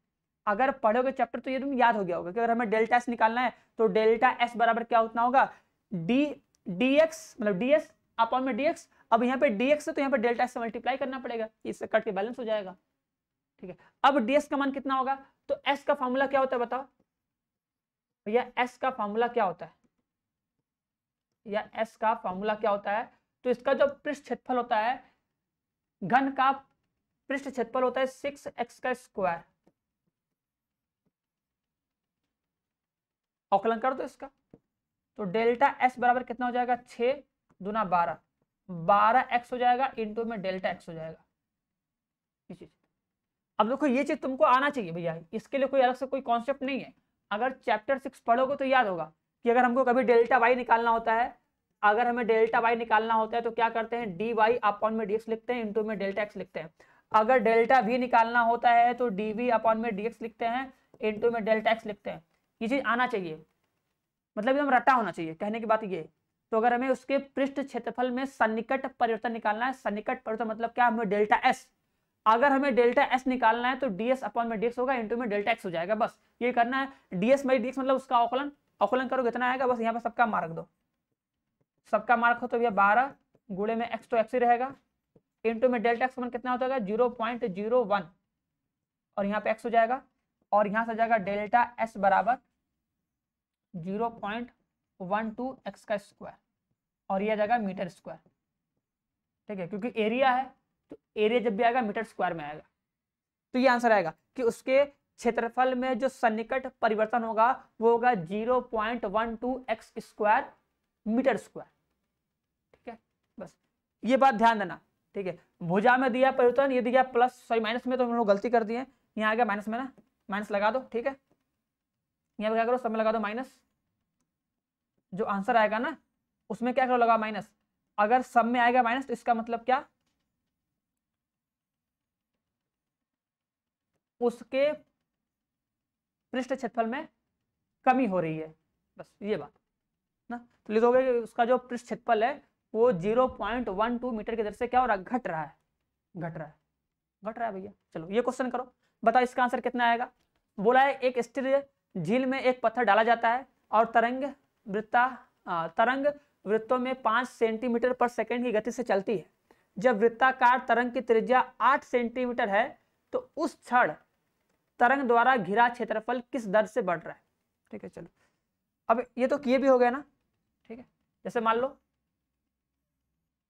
अगर पढ़ोगे चैप्टर तो ये तुम याद हो गया होगा कि अगर हमें डेल्टा एस निकालना है तो डेल्टा एस बराबर क्या उतना होगा डी डी एक्स मतलब डी एस अपॉन में डी एक्स अब यहाँ पे डी एक्स है तो यहाँ पे डेल्टा एस से मल्टीप्लाई करना पड़ेगा इससे कट के बैलेंस हो जाएगा ठीक है अब डी एस का मान कितना होगा तो एस का फॉर्मूला क्या होता है बताओ भैया एस का फॉर्मूला क्या होता है या एस का फॉर्मूला क्या होता है तो इसका जो पृष्ठ क्षेत्रफल होता है घन का पृष्ठ क्षेत्रफल होता है सिक्स एक्स का स्क्वायर औकलन कर दो इसका तो डेल्टा एस बराबर कितना हो जाएगा छ दुना बारह बारह एक्स हो जाएगा इंटू में डेल्टा एक्स हो जाएगा अब देखो ये चीज तुमको आना चाहिए भैया इसके लिए कोई अलग से कोई कॉन्सेप्ट नहीं है अगर चैप्टर सिक्स पढ़ोगे तो याद होगा कि अगर हमको कभी डेल्टा वाई निकालना होता है अगर हमें डेल्टा वाई निकालना होता है तो क्या करते हैं डी वाई अपॉन में डी लिखते हैं इंटू में डेल्टा एक्स लिखते हैं अगर डेल्टा वी निकालना होता है तो डी वी अपॉन में डी लिखते हैं इंटू में डेल्टा एक्स लिखते हैं ये चीज़ आना चाहिए मतलब एकदम रटा होना चाहिए कहने की बात ये तो अगर हमें उसके पृष्ठ क्षेत्रफल में सन्निकट परिवर्तन निकालना है सन्निकट परिवर्तन मतलब क्या हमें डेल्टा एस अगर हमें डेल्टा एस निकालना है तो डीएस अपॉन में डीएक्स होगा इंटू में डेल्टा एक्स हो जाएगा बस ये करना है डीएस बाई डीएक्स मतलब उसका औकलन औकलन करो कितना आएगा बस यहाँ पर सबका मार्क दो सबका मार्क हो तो भैया बारह गुड़े में एक्स तो एक्स ही रहेगा इंटू में डेल्टा एक्स कितना हो जाएगा जीरो पॉइंट जीरो वन और यहाँ पे एक्स हो जाएगा और यहाँ से हो जाएगा डेल्टा एस बराबर zero point one two x का स्क्वायर और यह आ जाएगा मीटर स्क्वायर ठीक है क्योंकि एरिया है तो एरिया जब भी आएगा मीटर स्क्वायर में आएगा तो ये आंसर आएगा कि उसके क्षेत्रफल में जो सन्निकट परिवर्तन होगा वो होगा zero point one two x square meter square ठीक है बस ये बात ध्यान देना ठीक है भुजा में दिया परिवर्तन ये दिया प्लस सॉरी माइनस में तो हम लोग गलती कर दिए यहाँ आ गया माइनस में ना माइनस लगा दो ठीक है यहाँ पर क्या करो सब में लगा दो माइनस जो आंसर आएगा ना उसमें क्या करो लगा माइनस अगर सब में आएगा माइनस तो इसका मतलब क्या उसके पृष्ठ क्षेत्रफल में कमी हो रही है बस ये बात ना तो लिखोगे उसका जो पृष्ठ क्षेत्रफल है वो 0.12 मीटर की दर से क्या हो रहा है घट रहा है घट रहा है घट रहा है भैया चलो ये क्वेश्चन करो बताओ इसका आंसर कितना आएगा बोला है एक स्थिर झील में एक पत्थर डाला जाता है और तरंग वृत्ता तरंग वृत्तों में पांच सेंटीमीटर पर सेकेंड की गति से चलती है जब वृत्ताकार तरंग की त्रिज्या आठ सेंटीमीटर है तो उस क्षण तरंग द्वारा घिरा क्षेत्रफल किस दर से बढ़ रहा है ठीक है चलो अब ये तो किए भी हो गए ना ठीक है जैसे मान लो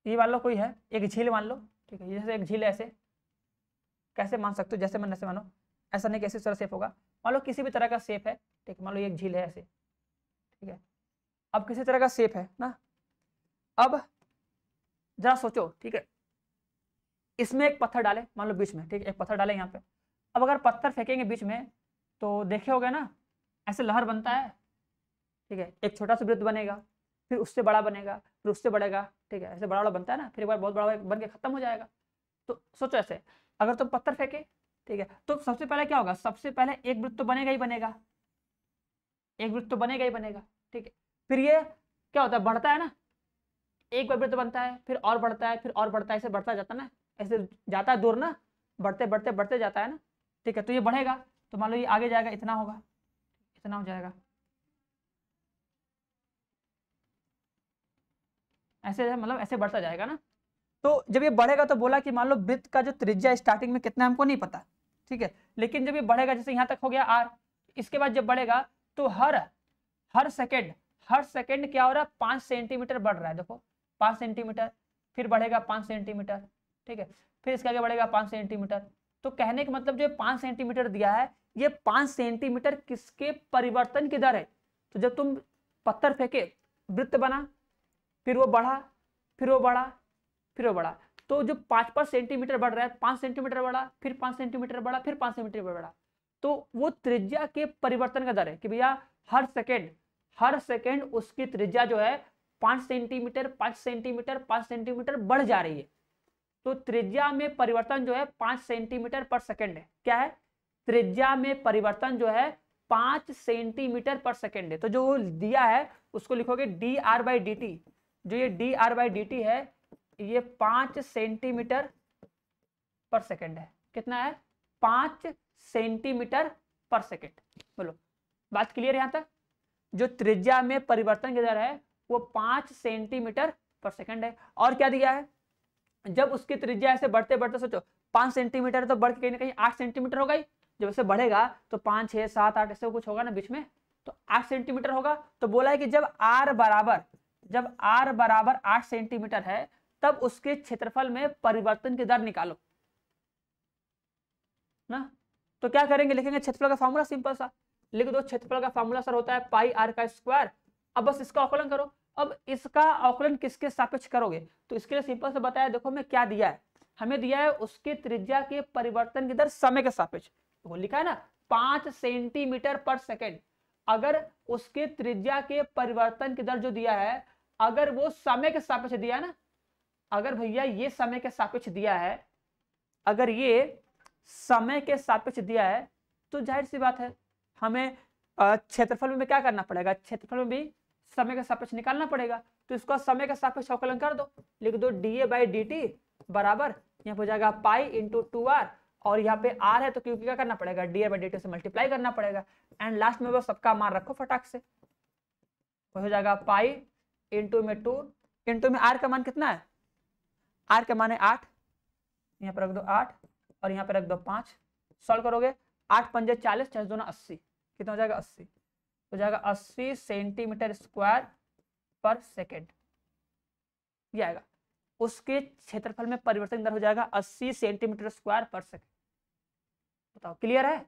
ये मान लो कोई है एक झील मान लो ठीक है जैसे एक झील ऐसे कैसे मान सकते हो जैसे मन ऐसे मानो ऐसा नहीं कैसे तरह सेफ होगा मान लो किसी भी तरह का सेफ है ठीक मान लो एक झील है ऐसे ठीक है अब किसी तरह का सेफ है ना अब जरा सोचो ठीक है इसमें एक पत्थर डाले मान लो बीच में ठीक है एक पत्थर डाले यहाँ पे अब अगर पत्थर फेंकेंगे बीच में तो देखे हो ना ऐसे लहर बनता है ठीक है एक छोटा सा वृत्त बनेगा फिर उससे बड़ा बनेगा फिर उससे बढ़ेगा ठीक है ऐसे बड़ा बड़ा बनता है ना फिर एक बार बहुत बड़ा बन के खत्म हो जाएगा तो सोचो ऐसे अगर तुम तो पत्थर फेंके ठीक है तो सबसे पहले क्या होगा सबसे पहले एक वृत्त तो बनेगा ही बनेगा एक वृत्त तो बनेगा ही बनेगा ठीक है फिर ये क्या होता है बढ़ता है ना एक बार वृत्त बनता है फिर और बढ़ता है फिर और बढ़ता है ऐसे बढ़ता जाता है ना ऐसे जाता है दूर ना बढ़ते बढ़ते बढ़ते जाता है ना ठीक है तो ये बढ़ेगा तो मान लो ये आगे जाएगा इतना होगा इतना हो जाएगा ऐसे मतलब ऐसे बढ़ता जाएगा ना तो जब ये बढ़ेगा तो बोला कि मान लो वृत्त का जो त्रिज्या स्टार्टिंग में कितना हमको नहीं पता ठीक है लेकिन जब ये बढ़ेगा जैसे यहाँ तक हो गया आर इसके बाद जब बढ़ेगा तो हर हर सेकेंड हर सेकेंड क्या हो रहा है पांच सेंटीमीटर बढ़ रहा है देखो पांच सेंटीमीटर फिर बढ़ेगा पांच सेंटीमीटर ठीक है फिर इसके आगे बढ़ेगा पांच सेंटीमीटर तो कहने का मतलब जो पांच सेंटीमीटर दिया है ये पांच सेंटीमीटर किसके परिवर्तन की दर है तो जब तुम पत्थर फेंके वृत्त बना फिर वो बढ़ा फिर वो बढ़ा फिर वो बढ़ा तो जो पांच पांच सेंटीमीटर बढ़ रहा है पांच सेंटीमीटर बढ़ा फिर पांच सेंटीमीटर बढ़ा फिर पांच सेंटीमीटर बढ़ा तो वो त्रिज्या के परिवर्तन का दर है कि भैया हर सेकेंड हर सेकेंड उसकी त्रिज्या जो है पांच सेंटीमीटर पांच सेंटीमीटर पांच सेंटीमीटर बढ़ जा रही है तो त्रिज्या में परिवर्तन जो है पांच सेंटीमीटर पर सेकेंड है क्या है त्रिज्या में परिवर्तन जो है पांच सेंटीमीटर पर सेकेंड है तो जो दिया है उसको लिखोगे d r by d t जो ये d r by d t है ये पांच सेंटीमीटर पर सेकेंड है कितना है पांच सेंटीमीटर पर सेकेंड बोलो बात क्लियर यहां तक जो त्रिज्या में परिवर्तन की दर है वो पांच सेंटीमीटर पर सेकेंड है और क्या दिया है जब उसकी त्रिज्या ऐसे बढ़ते बढ़ते सोचो पांच सेंटीमीटर तो बढ़ के कहीं ना कहीं आठ सेंटीमीटर होगा ही जब ऐसे बढ़ेगा तो पांच छह सात आठ ऐसे कुछ होगा ना बीच में तो आठ सेंटीमीटर होगा तो बोला है कि जब आर बराबर जब आर बराबर आठ सेंटीमीटर है तब उसके क्षेत्रफल में परिवर्तन की दर निकालो ना तो क्या करेंगे लिखेंगे क्षेत्रफल का फॉर्मूला सिंपल सा लिख दो क्षेत्रफल का फॉर्मूला सर होता है पाई आर का स्क्वायर अब बस इसका अवकलन करो अब इसका अवकलन किसके सापेक्ष करोगे तो इसके लिए सिंपल से बताया देखो हमें क्या दिया है हमें दिया है उसके त्रिज्या के परिवर्तन की दर समय के सापेक्ष तो वो लिखा है ना पांच सेंटीमीटर पर सेकेंड अगर उसके त्रिज्या के परिवर्तन की दर जो दिया है अगर वो समय के सापेक्ष दिया है ना अगर भैया ये समय के सापेक्ष दिया है अगर ये समय के सापेक्ष दिया है तो जाहिर सी बात है हमें क्षेत्रफल में क्या करना पड़ेगा क्षेत्रफल में भी समय के सापेक्ष निकालना पड़ेगा तो इसको समय के सापेक्ष अवकलन कर दो लिख दो d A by d t बराबर यहाँ पे हो जाएगा पाई इंटू टू आर और यहाँ पे आर है तो क्योंकि क्या करना पड़ेगा d A by d t से मल्टीप्लाई करना पड़ेगा एंड लास्ट में वो सबका मान रखो फटाक से वो हो जाएगा पाई इंटू में टू इंटू में आर का मान कितना है आर का मान है आठ यहाँ पर रख दो आठ और यहाँ पे रख दो पाँच सॉल्व करोगे आठ पंजे चालीस चालीस दोनों अस्सी कितना हो जाएगा अस्सी हो जाएगा अस्सी सेंटीमीटर स्क्वायर पर सेकेंड ये आएगा उसके क्षेत्रफल में परिवर्तन दर हो जाएगा अस्सी सेंटीमीटर स्क्वायर पर सेकेंड बताओ क्लियर है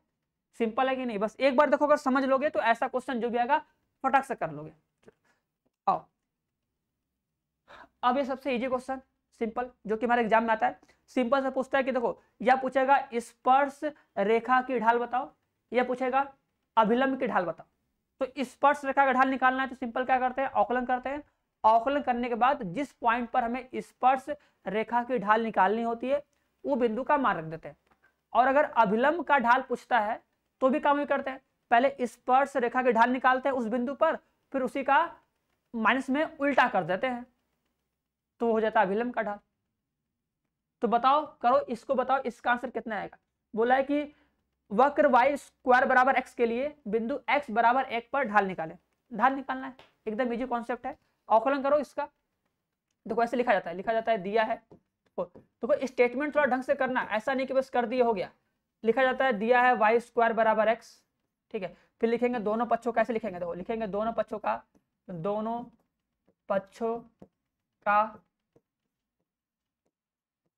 सिंपल है कि नहीं बस एक बार देखो अगर समझ लोगे तो ऐसा क्वेश्चन जो भी आएगा फटाक से कर लोगे आओ अब ये सबसे इजी क्वेश्चन सिंपल जो कि हमारे एग्जाम में आता है सिंपल से पूछता है कि देखो यह पूछेगा स्पर्श रेखा की ढाल बताओ यह पूछेगा अभिलंब की ढाल बताओ तो स्पर्श रेखा का ढाल निकालना है तो सिंपल क्या करते हैं औकलन करते हैं औकलन करने के बाद जिस पॉइंट पर हमें स्पर्श रेखा की ढाल निकालनी होती है वो बिंदु का मान रख देते हैं और अगर अभिलंब का ढाल पूछता है तो भी काम ही करते हैं पहले स्पर्श रेखा की ढाल निकालते हैं उस बिंदु पर फिर उसी का माइनस में उल्टा कर देते हैं तो हो जाता है अभिलंब का ढाल तो बताओ करो इसको बताओ इसका आंसर कितना आएगा बोला है कि वक्र वाई स्क्वायर बराबर एक्स के लिए बिंदु एक्स बराबर एक पर ढाल निकाले ढाल निकालना है एकदम इजी कॉन्सेप्ट है अवकलन करो इसका देखो ऐसे लिखा जाता है लिखा जाता है दिया है देखो स्टेटमेंट थोड़ा ढंग से करना ऐसा नहीं कि बस कर दिए हो गया लिखा जाता है दिया है वाई स्क्वायर बराबर एक्स ठीक है फिर लिखेंगे दोनों पक्षों का ऐसे लिखेंगे देखो लिखेंगे दोनों पक्षों का दोनों पक्षों का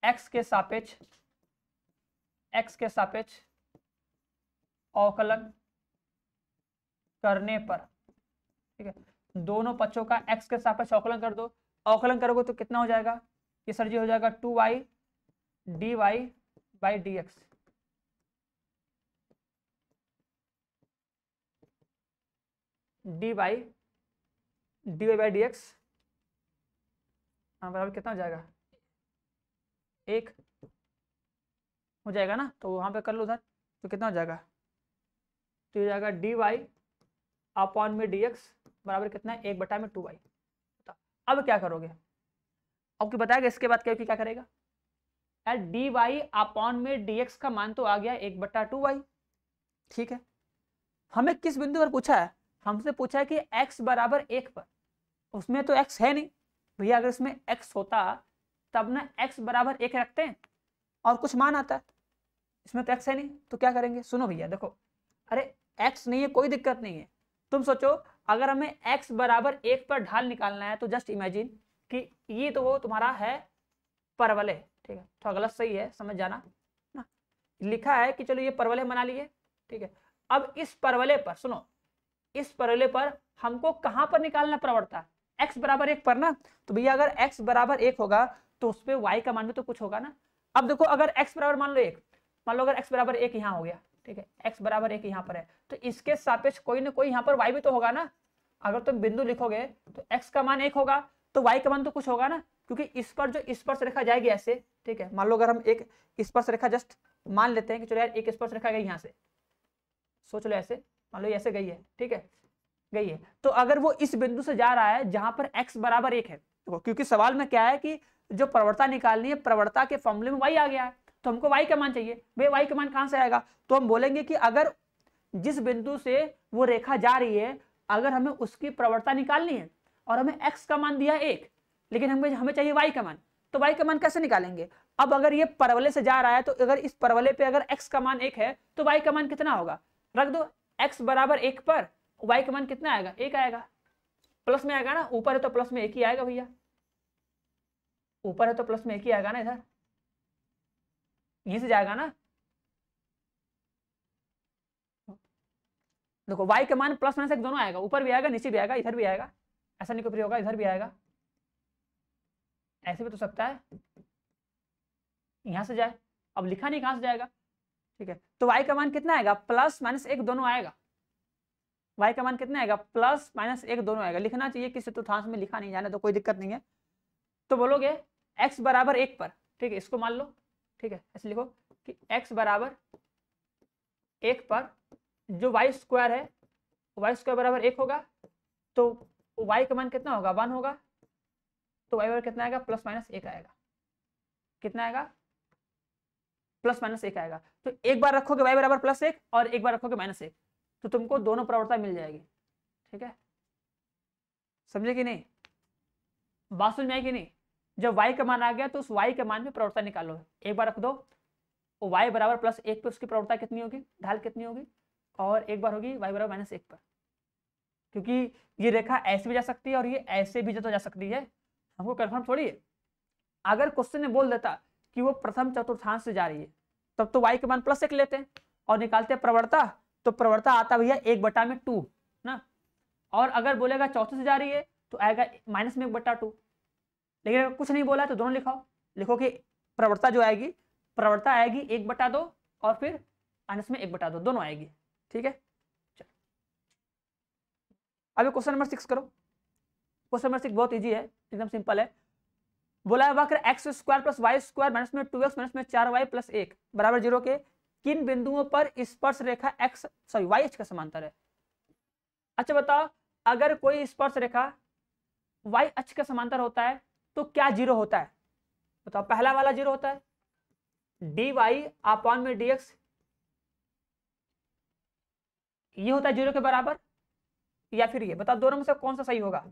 एक्स के सापेक्ष एक्स के सापेक्ष अवकलन करने पर ठीक है दोनों पक्षों का एक्स के सापेक्ष अवकलन कर दो अवकलन करोगे तो कितना हो जाएगा कि सर जी हो जाएगा two y d y by d x d y d y by d x हाँ बराबर कितना हो जाएगा एक हो जाएगा ना तो वहां पे कर लो उधर तो कितना हो जाएगा तो हो जाएगा डी वाई अपॉन में डी एक्स बराबर कितना है एक बटा में टू वाई तो अब क्या करोगे आपको बताएगा इसके बाद क्या क्या करेगा यार डी वाई अपॉन में डी एक्स का मान तो आ गया एक बट्टा टू वाई ठीक है हमें किस बिंदु पर पूछा है हमसे पूछा है कि x बराबर एक पर उसमें तो x है नहीं भैया अगर इसमें x होता तब ना x बराबर एक रखते हैं और कुछ मान आता है इसमें तो x है नहीं तो क्या करेंगे सुनो भैया देखो अरे एक्स नहीं है कोई दिक्कत नहीं है तुम सोचो अगर हमें एक्स बराबर एक पर ढाल निकालना है तो जस्ट इमेजिन कि ये तो वो तुम्हारा है परवले ठीक है तो गलत सही है समझ जाना ना लिखा है कि चलो ये परवले मना लिए ठीक है अब इस परवले पर सुनो इस परवले पर हमको कहाँ पर निकालना प्रवणता एक्स बराबर एक पर ना तो भैया अगर एक्स बराबर एक होगा तो उस पर वाई का मान भी तो कुछ होगा ना अब देखो अगर एक्स बराबर मान लो एक मान लो अगर एक्स बराबर एक यहाँ हो गया ठीक है एक्स बराबर एक यहाँ पर है तो इसके सापेक्ष कोई ना कोई यहाँ पर वाई भी तो होगा ना अगर तुम बिंदु लिखोगे तो एक्स का मान एक होगा तो वाई का मान तो कुछ होगा ना क्योंकि इस पर जो स्पर्श रेखा जाएगी ऐसे ठीक है मान लो अगर हम एक स्पर्श रेखा जस्ट मान लेते हैं कि चलो यार एक स्पर्श रेखा गई यहाँ से सोच लो ऐसे मान लो ऐसे गई है ठीक है गई है तो अगर वो इस बिंदु से जा रहा है जहां पर एक्स बराबर एक है क्योंकि सवाल में क्या है कि जो प्रवृत्ता निकालनी है प्रवृत्ता के फॉर्मुले में वाई आ गया है तो हमको वाई का मान चाहिए भाई वाई का मान कहाँ से आएगा तो हम बोलेंगे कि अगर जिस बिंदु से वो रेखा जा रही है अगर हमें उसकी प्रवणता निकालनी है और हमें एक्स का मान दिया एक लेकिन हमें हमें चाहिए वाई का मान तो वाई का मान कैसे निकालेंगे अब अगर ये परवले से जा रहा है तो अगर इस परवले पे अगर एक्स का मान एक है तो वाई का मान कितना होगा रख दो एक्स बराबर एक पर वाई का मान कितना आएगा एक आएगा प्लस में आएगा ना ऊपर है तो प्लस में एक ही आएगा भैया ऊपर है तो प्लस में एक ही आएगा ना इधर यहीं से जाएगा ना देखो y के मान प्लस माइनस एक दोनों आएगा ऊपर भी आएगा नीचे भी आएगा इधर भी आएगा ऐसा नहीं कभी होगा इधर भी आएगा ऐसे भी तो सकता है यहां से जाए अब लिखा नहीं कहां से जाएगा ठीक है तो y का मान कितना आएगा प्लस माइनस एक दोनों आएगा y का मान कितना आएगा प्लस माइनस एक दोनों आएगा लिखना चाहिए किसी चतुर्थांश तो में लिखा नहीं जाना तो कोई दिक्कत नहीं है तो बोलोगे एक्स बराबर एक पर ठीक है इसको मान लो ठीक है ऐसे लिखो कि x बराबर एक पर जो वाई स्क्वायर है वाई स्क्वायर बराबर एक होगा तो वाई का मान कितना होगा वन होगा तो वाई बराबर कितना आएगा प्लस माइनस एक आएगा कितना आएगा प्लस माइनस एक आएगा तो एक बार रखोगे वाई बराबर प्लस एक और एक बार रखोगे माइनस एक तो तुमको दोनों प्रवणता मिल जाएगी ठीक है समझे कि नहीं बात समझ में कि नहीं जब वाई का मान आ गया तो उस वाई के मान में प्रवर्ता निकालो एक बार रख दो वाई तो बराबर प्लस एक पे उसकी प्रवृत्ता कितनी होगी ढाल कितनी होगी और एक बार होगी वाई बराबर माइनस एक पर क्योंकि ये रेखा ऐसे भी जा सकती है और ये ऐसे भी तो जा सकती है हमको कन्फर्म थोड़ी है अगर क्वेश्चन ने बोल देता कि वो प्रथम चतुर्थांश से जा रही है तब तो वाई के मान प्लस एक लेते हैं और निकालते हैं प्रवर्ता तो प्रवर्ता आता भैया एक बटा में टू ना और अगर बोलेगा चौथे से जा रही है तो आएगा माइनस में एक बटा टू लेकिन अगर कुछ नहीं बोला तो दोनों लिखाओ लिखो कि प्रवर्ता जो आएगी प्रवर्ता आएगी एक बटा दो और फिर आंसर में एक बटा दो दोनों आएगी ठीक है अभी क्वेश्चन नंबर सिक्स करो क्वेश्चन नंबर सिक्स बहुत ईजी है एकदम सिंपल है बोला है वक्र x square plus y square minus में टू एक्स माइनस में चार वाई प्लस एक बराबर जीरो के किन बिंदुओं पर स्पर्श रेखा एक्स सॉरी वाई एच का समांतर है अच्छा बताओ अगर कोई स्पर्श रेखा वाई एच का समांतर होता है तो क्या जीरो होता है बताओ पहला वाला जीरो होता है डी वाई अपॉन में डी एक्स ये होता है जीरो के बराबर या फिर ये बताओ दोनों में से कौन सा सही होगा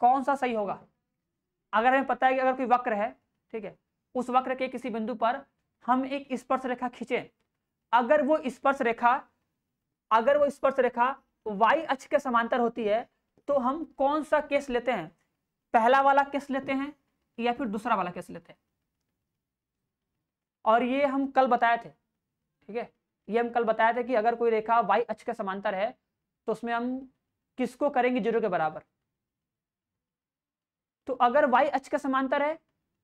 कौन सा सही होगा अगर हमें पता है कि अगर कोई वक्र है ठीक है उस वक्र के किसी बिंदु पर हम एक स्पर्श रेखा खींचे अगर वो स्पर्श रेखा अगर वो स्पर्श रेखा y अक्ष के समांतर होती है तो हम कौन सा केस लेते हैं पहला वाला केस लेते हैं या फिर दूसरा वाला केस लेते हैं और ये हम कल बताए थे ठीक है ये हम कल बताए थे कि अगर कोई रेखा वाई अच्छ के समांतर है तो उसमें हम किसको करेंगे जीरो के बराबर तो अगर वाई अच्छ के समांतर है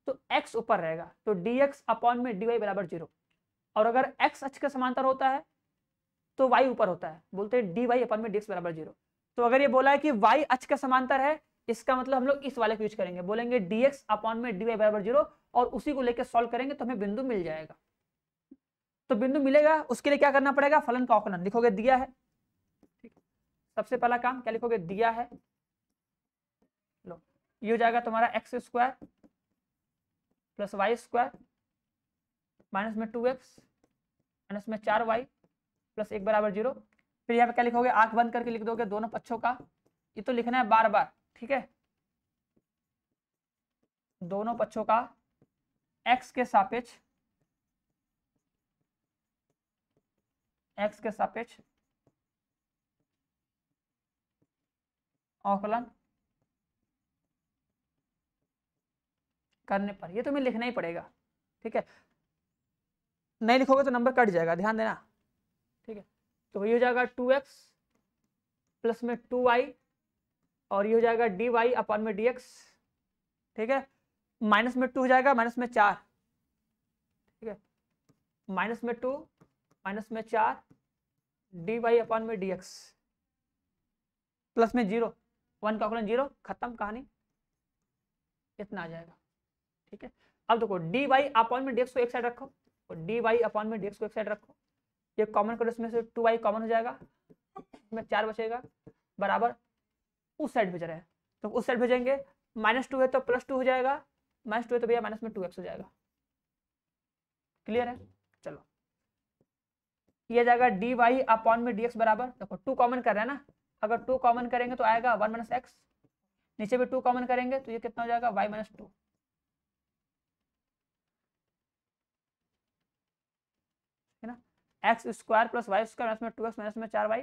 तो एक्स ऊपर रहेगा तो डी एक्स अपॉन में डी वाई बराबर जीरो और अगर एक्स अच्छ के समांतर होता है तो वाई ऊपर होता है बोलते हैं डी वाई अपॉन में डी एक्स बराबर जीरो तो अगर ये बोला है कि वाई अच का समांतर है इसका मतलब हम लोग इस वाले को यूज करेंगे बोलेंगे dx अपॉन में dy बराबर जीरो और उसी को लेकर सॉल्व करेंगे तो हमें बिंदु मिल जाएगा तो बिंदु मिलेगा उसके लिए क्या करना पड़ेगा फलन का औकलन लिखोगे दिया है सबसे पहला काम क्या लिखोगे दिया है लो ये हो जाएगा तुम्हारा x square plus y square minus में टू एक्स माइनस में चार वाई प्लस एक बराबर जीरो फिर यहाँ पे क्या लिखोगे आंख बंद करके लिख दोगे दोनों पक्षों का ये तो लिखना है बार बार ठीक है दोनों पक्षों का एक्स के सापेक्ष एक्स के सापेक्ष अवकलन करने पर ये तुम्हें तो लिखना ही पड़ेगा ठीक है नहीं लिखोगे तो नंबर कट जाएगा ध्यान देना तो ये हो जाएगा टू एक्स प्लस में टू वाई और ये हो जाएगा डी वाई अपॉन में डी एक्स ठीक है माइनस में टू हो जाएगा माइनस में चार ठीक है माइनस में टू माइनस में चार डी वाई अपॉन में डी एक्स प्लस में जीरो वन का अकुलन जीरो खत्म कहानी इतना आ जाएगा ठीक है अब देखो डी वाई अपॉन में डी एक्स को एक साइड रखो और डी वाई अपॉन में डी एक्स को एक साइड रखो ये कॉमन करो इसमें से टू वाई कॉमन हो जाएगा इसमें चार बचेगा बराबर उस साइड भेज रहे हैं तो उस साइड भेजेंगे माइनस टू है तो प्लस टू हो जाएगा माइनस टू है तो भैया माइनस में टू एक्स हो जाएगा क्लियर है चलो ये जाएगा डी वाई अपॉन में डी एक्स बराबर देखो टू कॉमन कर रहे हैं ना अगर टू कॉमन करेंगे तो आएगा वन माइनस एक्स नीचे भी टू कॉमन करेंगे तो ये कितना हो जाएगा y minus two x square plus y square minus में टू एक्स माइनस में चार वाई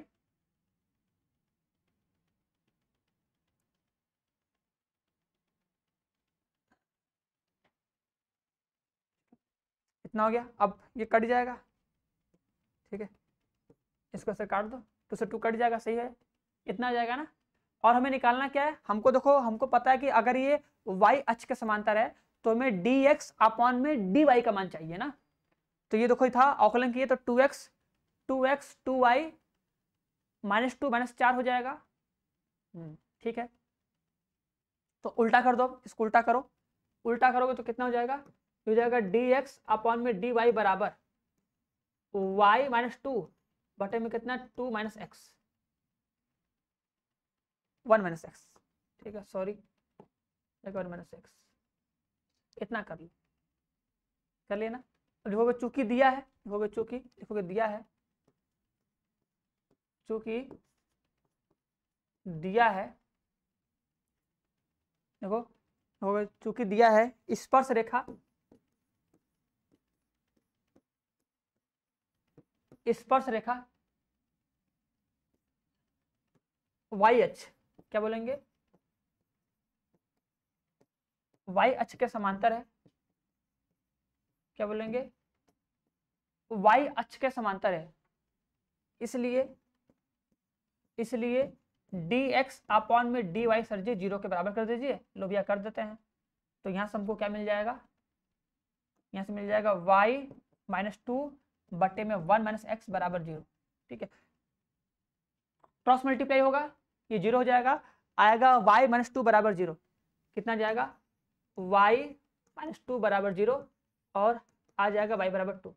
इतना हो गया अब ये कट जाएगा ठीक है इसको से काट दो टू तो से टू कट जाएगा सही है इतना जाएगा ना और हमें निकालना क्या है हमको देखो हमको पता है कि अगर ये y अक्ष के समांतर है तो हमें dx अपॉन में dy का मान चाहिए ना तो ये देखो था अवकलन किए तो two x two x two y minus two minus चार हो जाएगा हम्म। ठीक है तो उल्टा कर दो इसको उल्टा करो उल्टा करोगे तो कितना हो जाएगा हो जाएगा डी एक्स अपॉन में डी वाई बराबर वाई माइनस टू बटे में कितना two minus x one minus x ठीक है सॉरी वन माइनस एक्स इतना कर लो कर लिया ना देखोगे चूंकि दिया है देखोगे चूंकि देखोगे दिया है चूंकि दिया है देखो देखोगे चूंकि दिया है स्पर्श रेखा स्पर्श रेखा वाई एच क्या बोलेंगे वाई एच के समांतर है क्या बोलेंगे वाई अक्ष के समांतर है इसलिए इसलिए डी एक्स अपॉन में dy सर जी जीरो के बराबर कर दीजिए लो भैया कर देते हैं तो यहां से हमको क्या मिल जाएगा यहां से मिल जाएगा y माइनस टू बटे में वन माइनस एक्स बराबर जीरो ठीक है क्रॉस मल्टीप्लाई होगा ये जीरो हो जाएगा आएगा y माइनस टू बराबर जीरो कितना जाएगा y माइनस टू बराबर जीरो और आ जाएगा वाई बराबर टू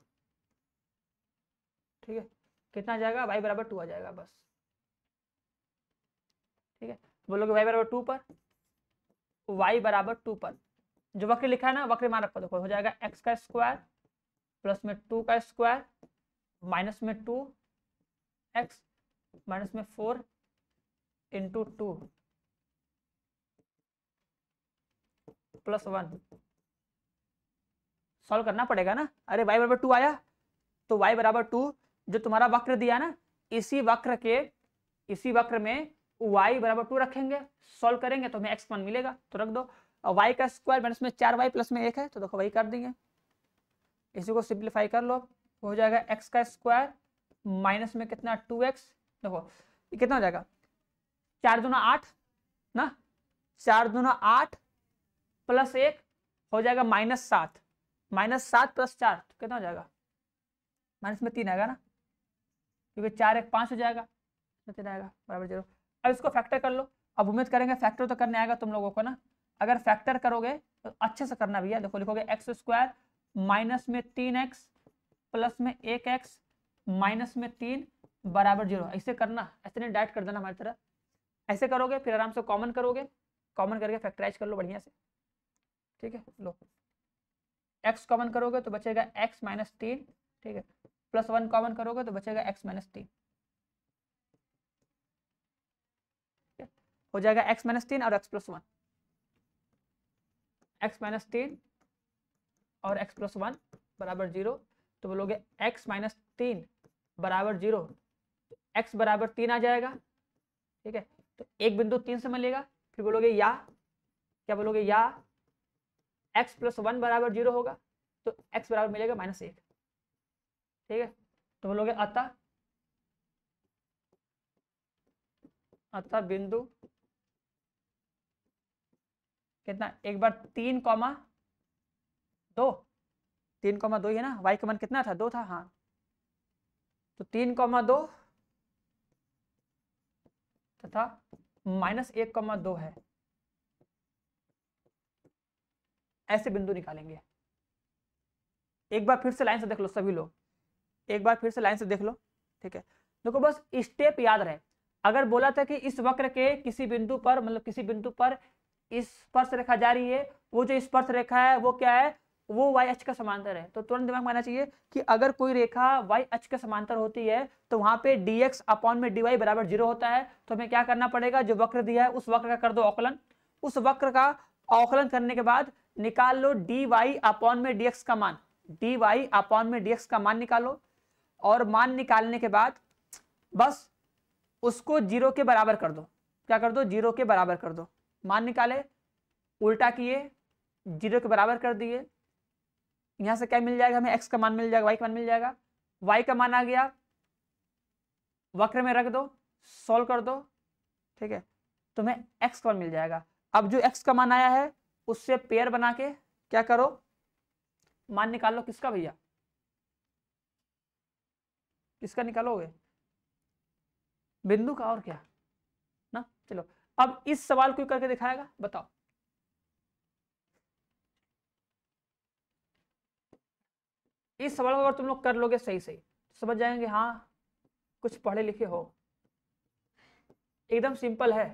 ठीक है कितना जाएगा वाई बराबर टू आ जाएगा बस ठीक है बोलोगे वाई बराबर टू पर वाई बराबर टू पर जो वक्र लिखा है ना वक्र मान रखो देखो हो जाएगा एक्स का स्क्वायर प्लस में टू का स्क्वायर माइनस में टू एक्स माइनस में four into two plus one solve करना पड़ेगा ना अरे वाई बराबर टू आया तो वाई बराबर टू जो तुम्हारा वक्र दिया ना इसी वक्र के इसी वक्र में वाई बराबर टू रखेंगे सॉल्व करेंगे तो हमें एक्स वन मिलेगा तो रख दो और वाई का स्क्वायर माइनस में चार वाई प्लस में एक है तो देखो वही कर देंगे इसी को सिंप्लीफाई कर लो हो जाएगा एक्स का स्क्वायर माइनस में कितना टू एक्स देखो ये कितना हो जाएगा चार दुना आठ ना चार दुना आठ प्लस एक हो जाएगा माइनस सात माइनस सात प्लस चार तो कितना हो जाएगा माइनस में तीन आएगा ना क्योंकि चार एक पाँच हो जाएगा तीन आएगा बराबर जीरो अब इसको फैक्टर कर लो अब उम्मीद करेंगे फैक्टर तो करने आएगा तुम लोगों को ना अगर फैक्टर करोगे तो अच्छे से करना भैया देखो लिखोगे एक्स स्क्वायर माइनस में तीन एक्स प्लस में एक एक्स माइनस में तीन बराबर जीरो ऐसे करना ऐसे नहीं डायरेक्ट कर देना हमारी तरह ऐसे करोगे फिर आराम से कॉमन करोगे कॉमन करके फैक्टराइज कर लो बढ़िया से ठीक है लो एक्स कॉमन करोगे तो बचेगा एक्स माइनस तीन ठीक है प्लस वन कॉमन करोगे तो बचेगा एक्स माइनस तीन हो जाएगा एक्स माइनस तीन और x plus one x minus तीन और एक्स प्लस वन बराबर जीरो तो बोलोगे एक्स माइनस तीन बराबर जीरो तो एक्स बराबर तीन आ जाएगा ठीक है तो एक बिंदु तीन से मिलेगा फिर बोलोगे या क्या बोलोगे या एक्स प्लस वन बराबर जीरो होगा तो एक्स बराबर मिलेगा माइनस एक ठीक है तो बोलोगे अतः अतः बिंदु कितना एक बार तीन कॉमा दो तीन कॉमा दो ही है ना वाई का मन कितना था दो था हाँ तो तीन कॉमा दो तथा माइनस एक कॉमा दो है ऐसे बिंदु निकालेंगे एक बार फिर से लाइन से देख लो सभी लोग एक बार फिर से लाइन से देख लो ठीक है देखो बस स्टेप याद रहे अगर बोला था कि इस वक्र के किसी बिंदु पर मतलब किसी बिंदु पर इस स्पर्श रेखा जा रही है वो जो स्पर्श रेखा है वो क्या है वो वाई अक्ष का समांतर है तो तुरंत दिमाग माना चाहिए कि अगर कोई रेखा वाई अक्ष के समांतर होती है तो वहां पे dx अपॉन में dy बराबर जीरो होता है तो हमें क्या करना पड़ेगा जो वक्र दिया है उस वक्र का कर दो औकलन उस वक्र का औकलन करने के बाद निकाल लो डी वाई अपॉन में डी का मान डी वाई अपॉन में डी का मान निकालो और मान निकालने के बाद बस उसको जीरो के बराबर कर दो क्या कर दो जीरो के बराबर कर दो मान निकाले उल्टा किए जीरो के बराबर कर दिए यहाँ से क्या मिल जाएगा हमें एक्स का मान मिल जाएगा वाई का मान मिल जाएगा वाई का मान आ गया वक्र में रख दो सॉल्व कर दो ठीक है तुम्हें तो एक्स का मान मिल जाएगा अब जो एक्स का मान आया है उससे पेयर बना के क्या करो मान निकाल लो किसका भैया किसका निकालोगे बिंदु का और क्या ना चलो अब इस सवाल को करके दिखाएगा बताओ इस सवाल को अगर तुम लोग कर लोगे सही सही तो समझ जाएंगे हाँ कुछ पढ़े लिखे हो एकदम सिंपल है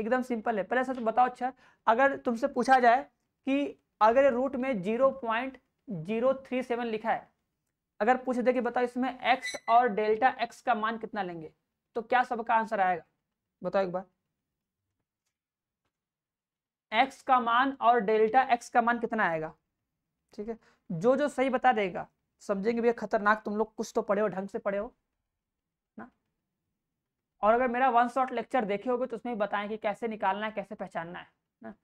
एकदम सिंपल है पहले सब तो बताओ अच्छा अगर तुमसे पूछा जाए कि अगर रूट में zero point zero three seven लिखा है अगर पूछ दे कि बताओ इसमें एक्स और डेल्टा एक्स का मान कितना लेंगे तो क्या सबका आंसर आएगा बताओ एक बार एक्स का मान और डेल्टा एक्स का मान कितना आएगा ठीक है जो जो सही बता देगा समझेंगे भैया खतरनाक तुम लोग कुछ तो पढ़े हो ढंग से पढ़े हो और अगर मेरा वन शॉट लेक्चर देखे होगे तो उसमें बताएं कि कैसे निकालना है कैसे पहचानना है ना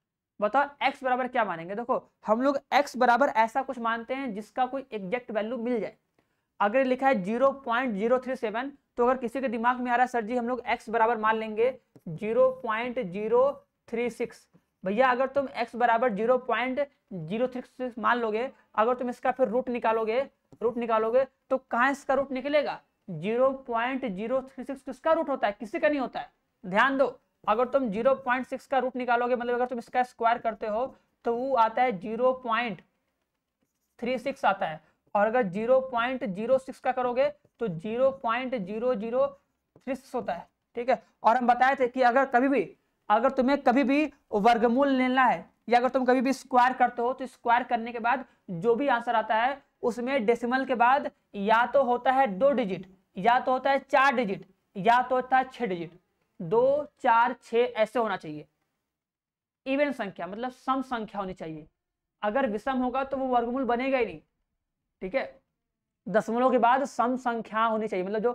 बताओ x बराबर क्या मानेंगे देखो हम लोग x बराबर ऐसा कुछ मानते हैं जिसका कोई एग्जैक्ट वैल्यू मिल जाए अगर लिखा है zero point zero three seven तो अगर किसी के दिमाग में आ रहा है सर जी हम लोग x बराबर मान लेंगे zero point zero three six भैया अगर तुम x बराबर zero point zero three six मान लोगे अगर तुम इसका फिर रूट निकालोगे रूट निकालोगे तो कहाँ इसका रूट निकलेगा zero point zero three six किसका रूट होता है किसी का नहीं होता है ध्यान दो अगर तुम जीरो पॉइंट सिक्स का रूट निकालोगे मतलब अगर तुम इसका स्क्वायर करते हो तो वो आता है जीरो पॉइंट थ्री सिक्स आता है और अगर जीरो पॉइंट जीरो सिक्स का करोगे तो zero point zero zero three six होता है ठीक है और हम बताए थे कि अगर कभी भी अगर तुम्हें कभी भी वर्गमूल लेना है या अगर तुम कभी भी स्क्वायर करते हो तो स्क्वायर करने के बाद जो भी आंसर आता है उसमें डेसिमल के बाद या तो होता है दो डिजिट या तो होता है चार डिजिट या तो होता है छह डिजिट दो चार छ ऐसे होना चाहिए इवन संख्या मतलब सम संख्या होनी चाहिए अगर विषम होगा तो वो वर्गमूल बनेगा ही नहीं ठीक है दशमलव के बाद सम संख्या होनी चाहिए मतलब जो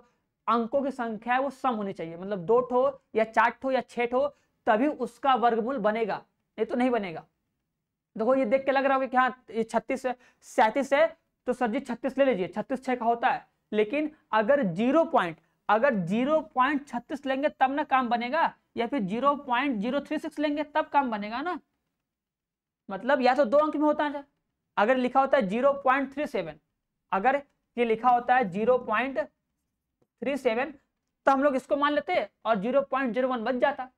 अंकों की संख्या है वो सम होनी चाहिए मतलब दो ठो या चार ठो या छह ठो तभी उसका वर्गमूल बनेगा नहीं तो नहीं बनेगा देखो ये देख के लग रहा होगा कि हाँ ये छत्तीस है सैंतीस है तो सर जी छत्तीस ले लीजिए छत्तीस छः का होता है लेकिन अगर जीरो पॉइंट अगर जीरो पॉइंट छत्तीस लेंगे तब ना काम बनेगा या फिर zero point zero three six लेंगे तब काम बनेगा ना मतलब या तो दो अंक में होता है अगर लिखा होता है जीरो पॉइंट थ्री सेवन अगर ये लिखा होता है जीरो पॉइंट थ्री सेवन तो हम लोग इसको मान लेते और जीरो पॉइंट जीरो वन बच जाता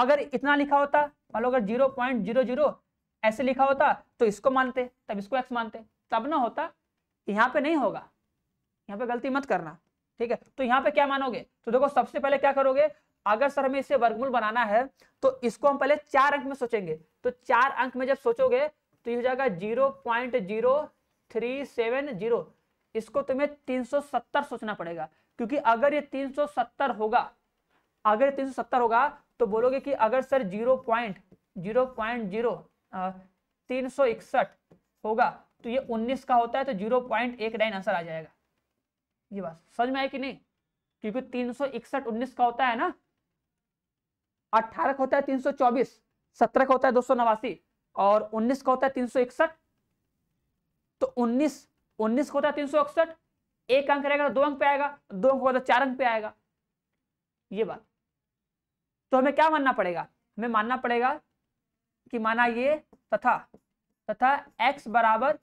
अगर इतना लिखा होता मान लो अगर जीरो पॉइंट जीरो जीरो ऐसे लिखा होता तो इसको मानते तब इसको एक्स मानते तब ना होता यहाँ पे नहीं होगा यहाँ पे गलती मत करना ठीक है तो यहाँ पे क्या मानोगे तो देखो सबसे पहले क्या करोगे अगर सर हमें इसे वर्गमूल बनाना है तो इसको हम पहले चार अंक में सोचेंगे तो चार अंक में जब सोचोगे तो ये हो जाएगा zero point zero three seven zero इसको तुम्हें तीन सौ सत्तर सोचना पड़ेगा क्योंकि अगर ये तीन सौ सत्तर होगा अगर तीन सौ सत्तर होगा तो बोलोगे कि अगर sir zero point zero point zero तीन सौ इकसठ होगा तो ये उन्नीस का होता है तो जीरो पॉइंट एक नाइन आंसर आ जाएगा ये बात समझ में आई कि नहीं क्योंकि तीन सौ इकसठ उन्नीस का होता है ना अट्ठारह का होता है तीन सौ चौबीस सत्रह का होता है दो सौ नवासी और उन्नीस का होता है तीन सौ इकसठ तो उन्नीस उन्नीस का होता है तीन सौ इकसठ एक अंक रहेगा तो दो अंक पे आएगा दो अंक होगा तो चार अंक पे आएगा ये बात तो हमें क्या मानना पड़ेगा हमें मानना पड़ेगा कि माना ये तथा तथा x बराबर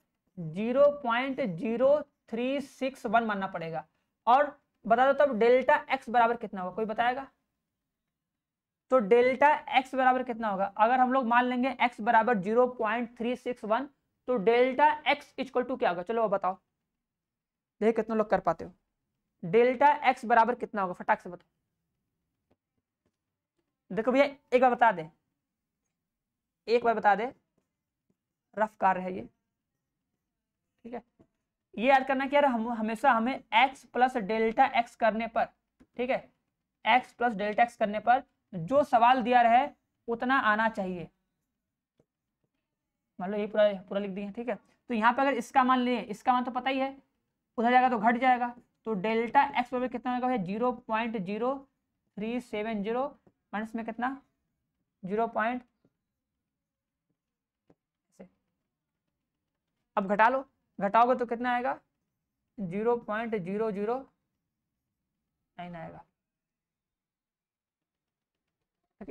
zero point zero three six one मानना पड़ेगा और बता दो तब डेल्टा एक्स बराबर कितना होगा कोई बताएगा तो डेल्टा एक्स बराबर कितना होगा अगर हम लोग मान लेंगे एक्स बराबर zero point three six one तो डेल्टा एक्स इक्वल टू क्या होगा चलो वो बताओ देखिए कितने लोग कर पाते हो डेल्टा एक्स बराबर कितना होगा फटाक से बताओ देखो भैया एक बार बता दे एक बार बता दे रफ कार है ये ठीक है ये याद करना कि यार हम हमेशा हमें एक्स प्लस डेल्टा एक्स करने पर ठीक है एक्स प्लस डेल्टा एक्स करने पर जो सवाल दिया रहे उतना आना चाहिए मान लो ये पूरा पूरा लिख दिए ठीक है तो यहाँ पर अगर इसका मान लिए इसका मान तो पता ही है उधर जाएगा तो घट जाएगा तो डेल्टा एक्स पर कितना होगा भैया zero point zero three seven zero minus में कितना जीरो पॉइंट अब घटा लो घटाओगे तो कितना आएगा zero point zero zero nine आएगा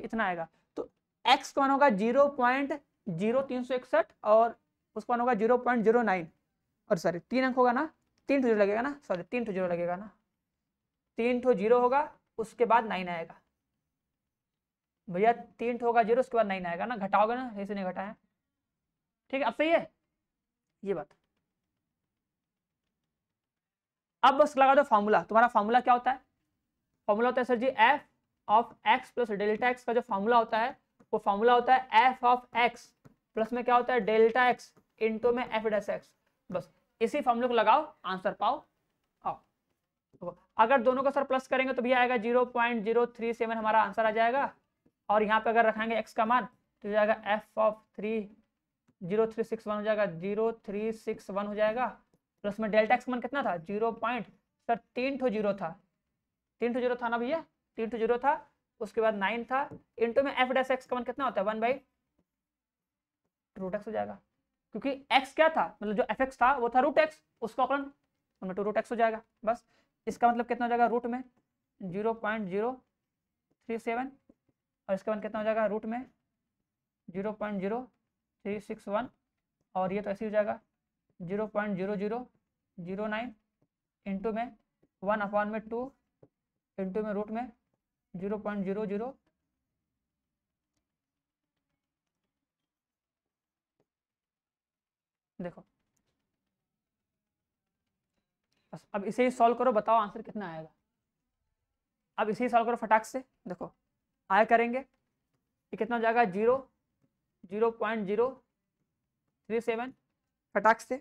इतना आएगा तो x कौन होगा जीरो पॉइंट जीरो तीन सौ इकसठ और कौन होगा जीरो पॉइंट जीरो नाइन और सॉरी तीन अंक होगा ना तीन टू तो जीरो लगेगा ना सॉरी तीन टू तो जीरो लगेगा ना तीन टू तो जीरो होगा उसके बाद नाइन आएगा भैया तीन टू होगा जीरो उसके बाद नाइन आएगा ना घटाओगे ना ऐसे नहीं घटाया ठीक है अब सही है ये बात अब बस लगा दो फार्मूला तुम्हारा फार्मूला क्या होता है फॉर्मूला होता है sir ji f of x plus delta x का जो फार्मूला होता है वो फार्मूला होता है एफ ऑफ एक्स प्लस में क्या होता है डेल्टा एक्स इंटू में एफ डेस एक्स बस इसी फार्मूले को लगाओ आंसर पाओ तो अगर दोनों को सर प्लस करेंगे तो भैया आएगा zero point zero three seven हमारा आंसर आ जाएगा और यहाँ पे अगर रखेंगे एक्स का मान तो जाएगा f of three zero three six one हो जाएगा जीरो थ्री सिक्स वन हो जाएगा प्लस तो में डेल्टा एक्स मन कितना था जीरो पॉइंट सर तीन टू जीरो था तीन टू जीरो था ना भैया तीन टू जीरो था उसके बाद नाइन था इंटू में एफ डैस एक्स का मन कितना होता है वन बाई रूट एक्स हो जाएगा क्योंकि एक्स क्या था मतलब जो एफ एक्स था वो था रूट एक्स उसका अकलन उनमें टू रूट एक्स हो जाएगा बस इसका मतलब कितना हो जाएगा रूट में zero point zero three seven और इसका मन कितना हो जाएगा रूट में zero point zero three six one और ये तो ऐसे हो जाएगा zero point zero zero zero nine into में वन अपॉन में टू इंटू में रूट में जीरो पॉइंट जीरो जीरो देखो बस अब इसे ही सॉल्व करो बताओ आंसर कितना आएगा अब इसे ही सॉल्व करो फटाक से देखो आया करेंगे ये कितना हो जाएगा zero zero point zero three seven फटाक से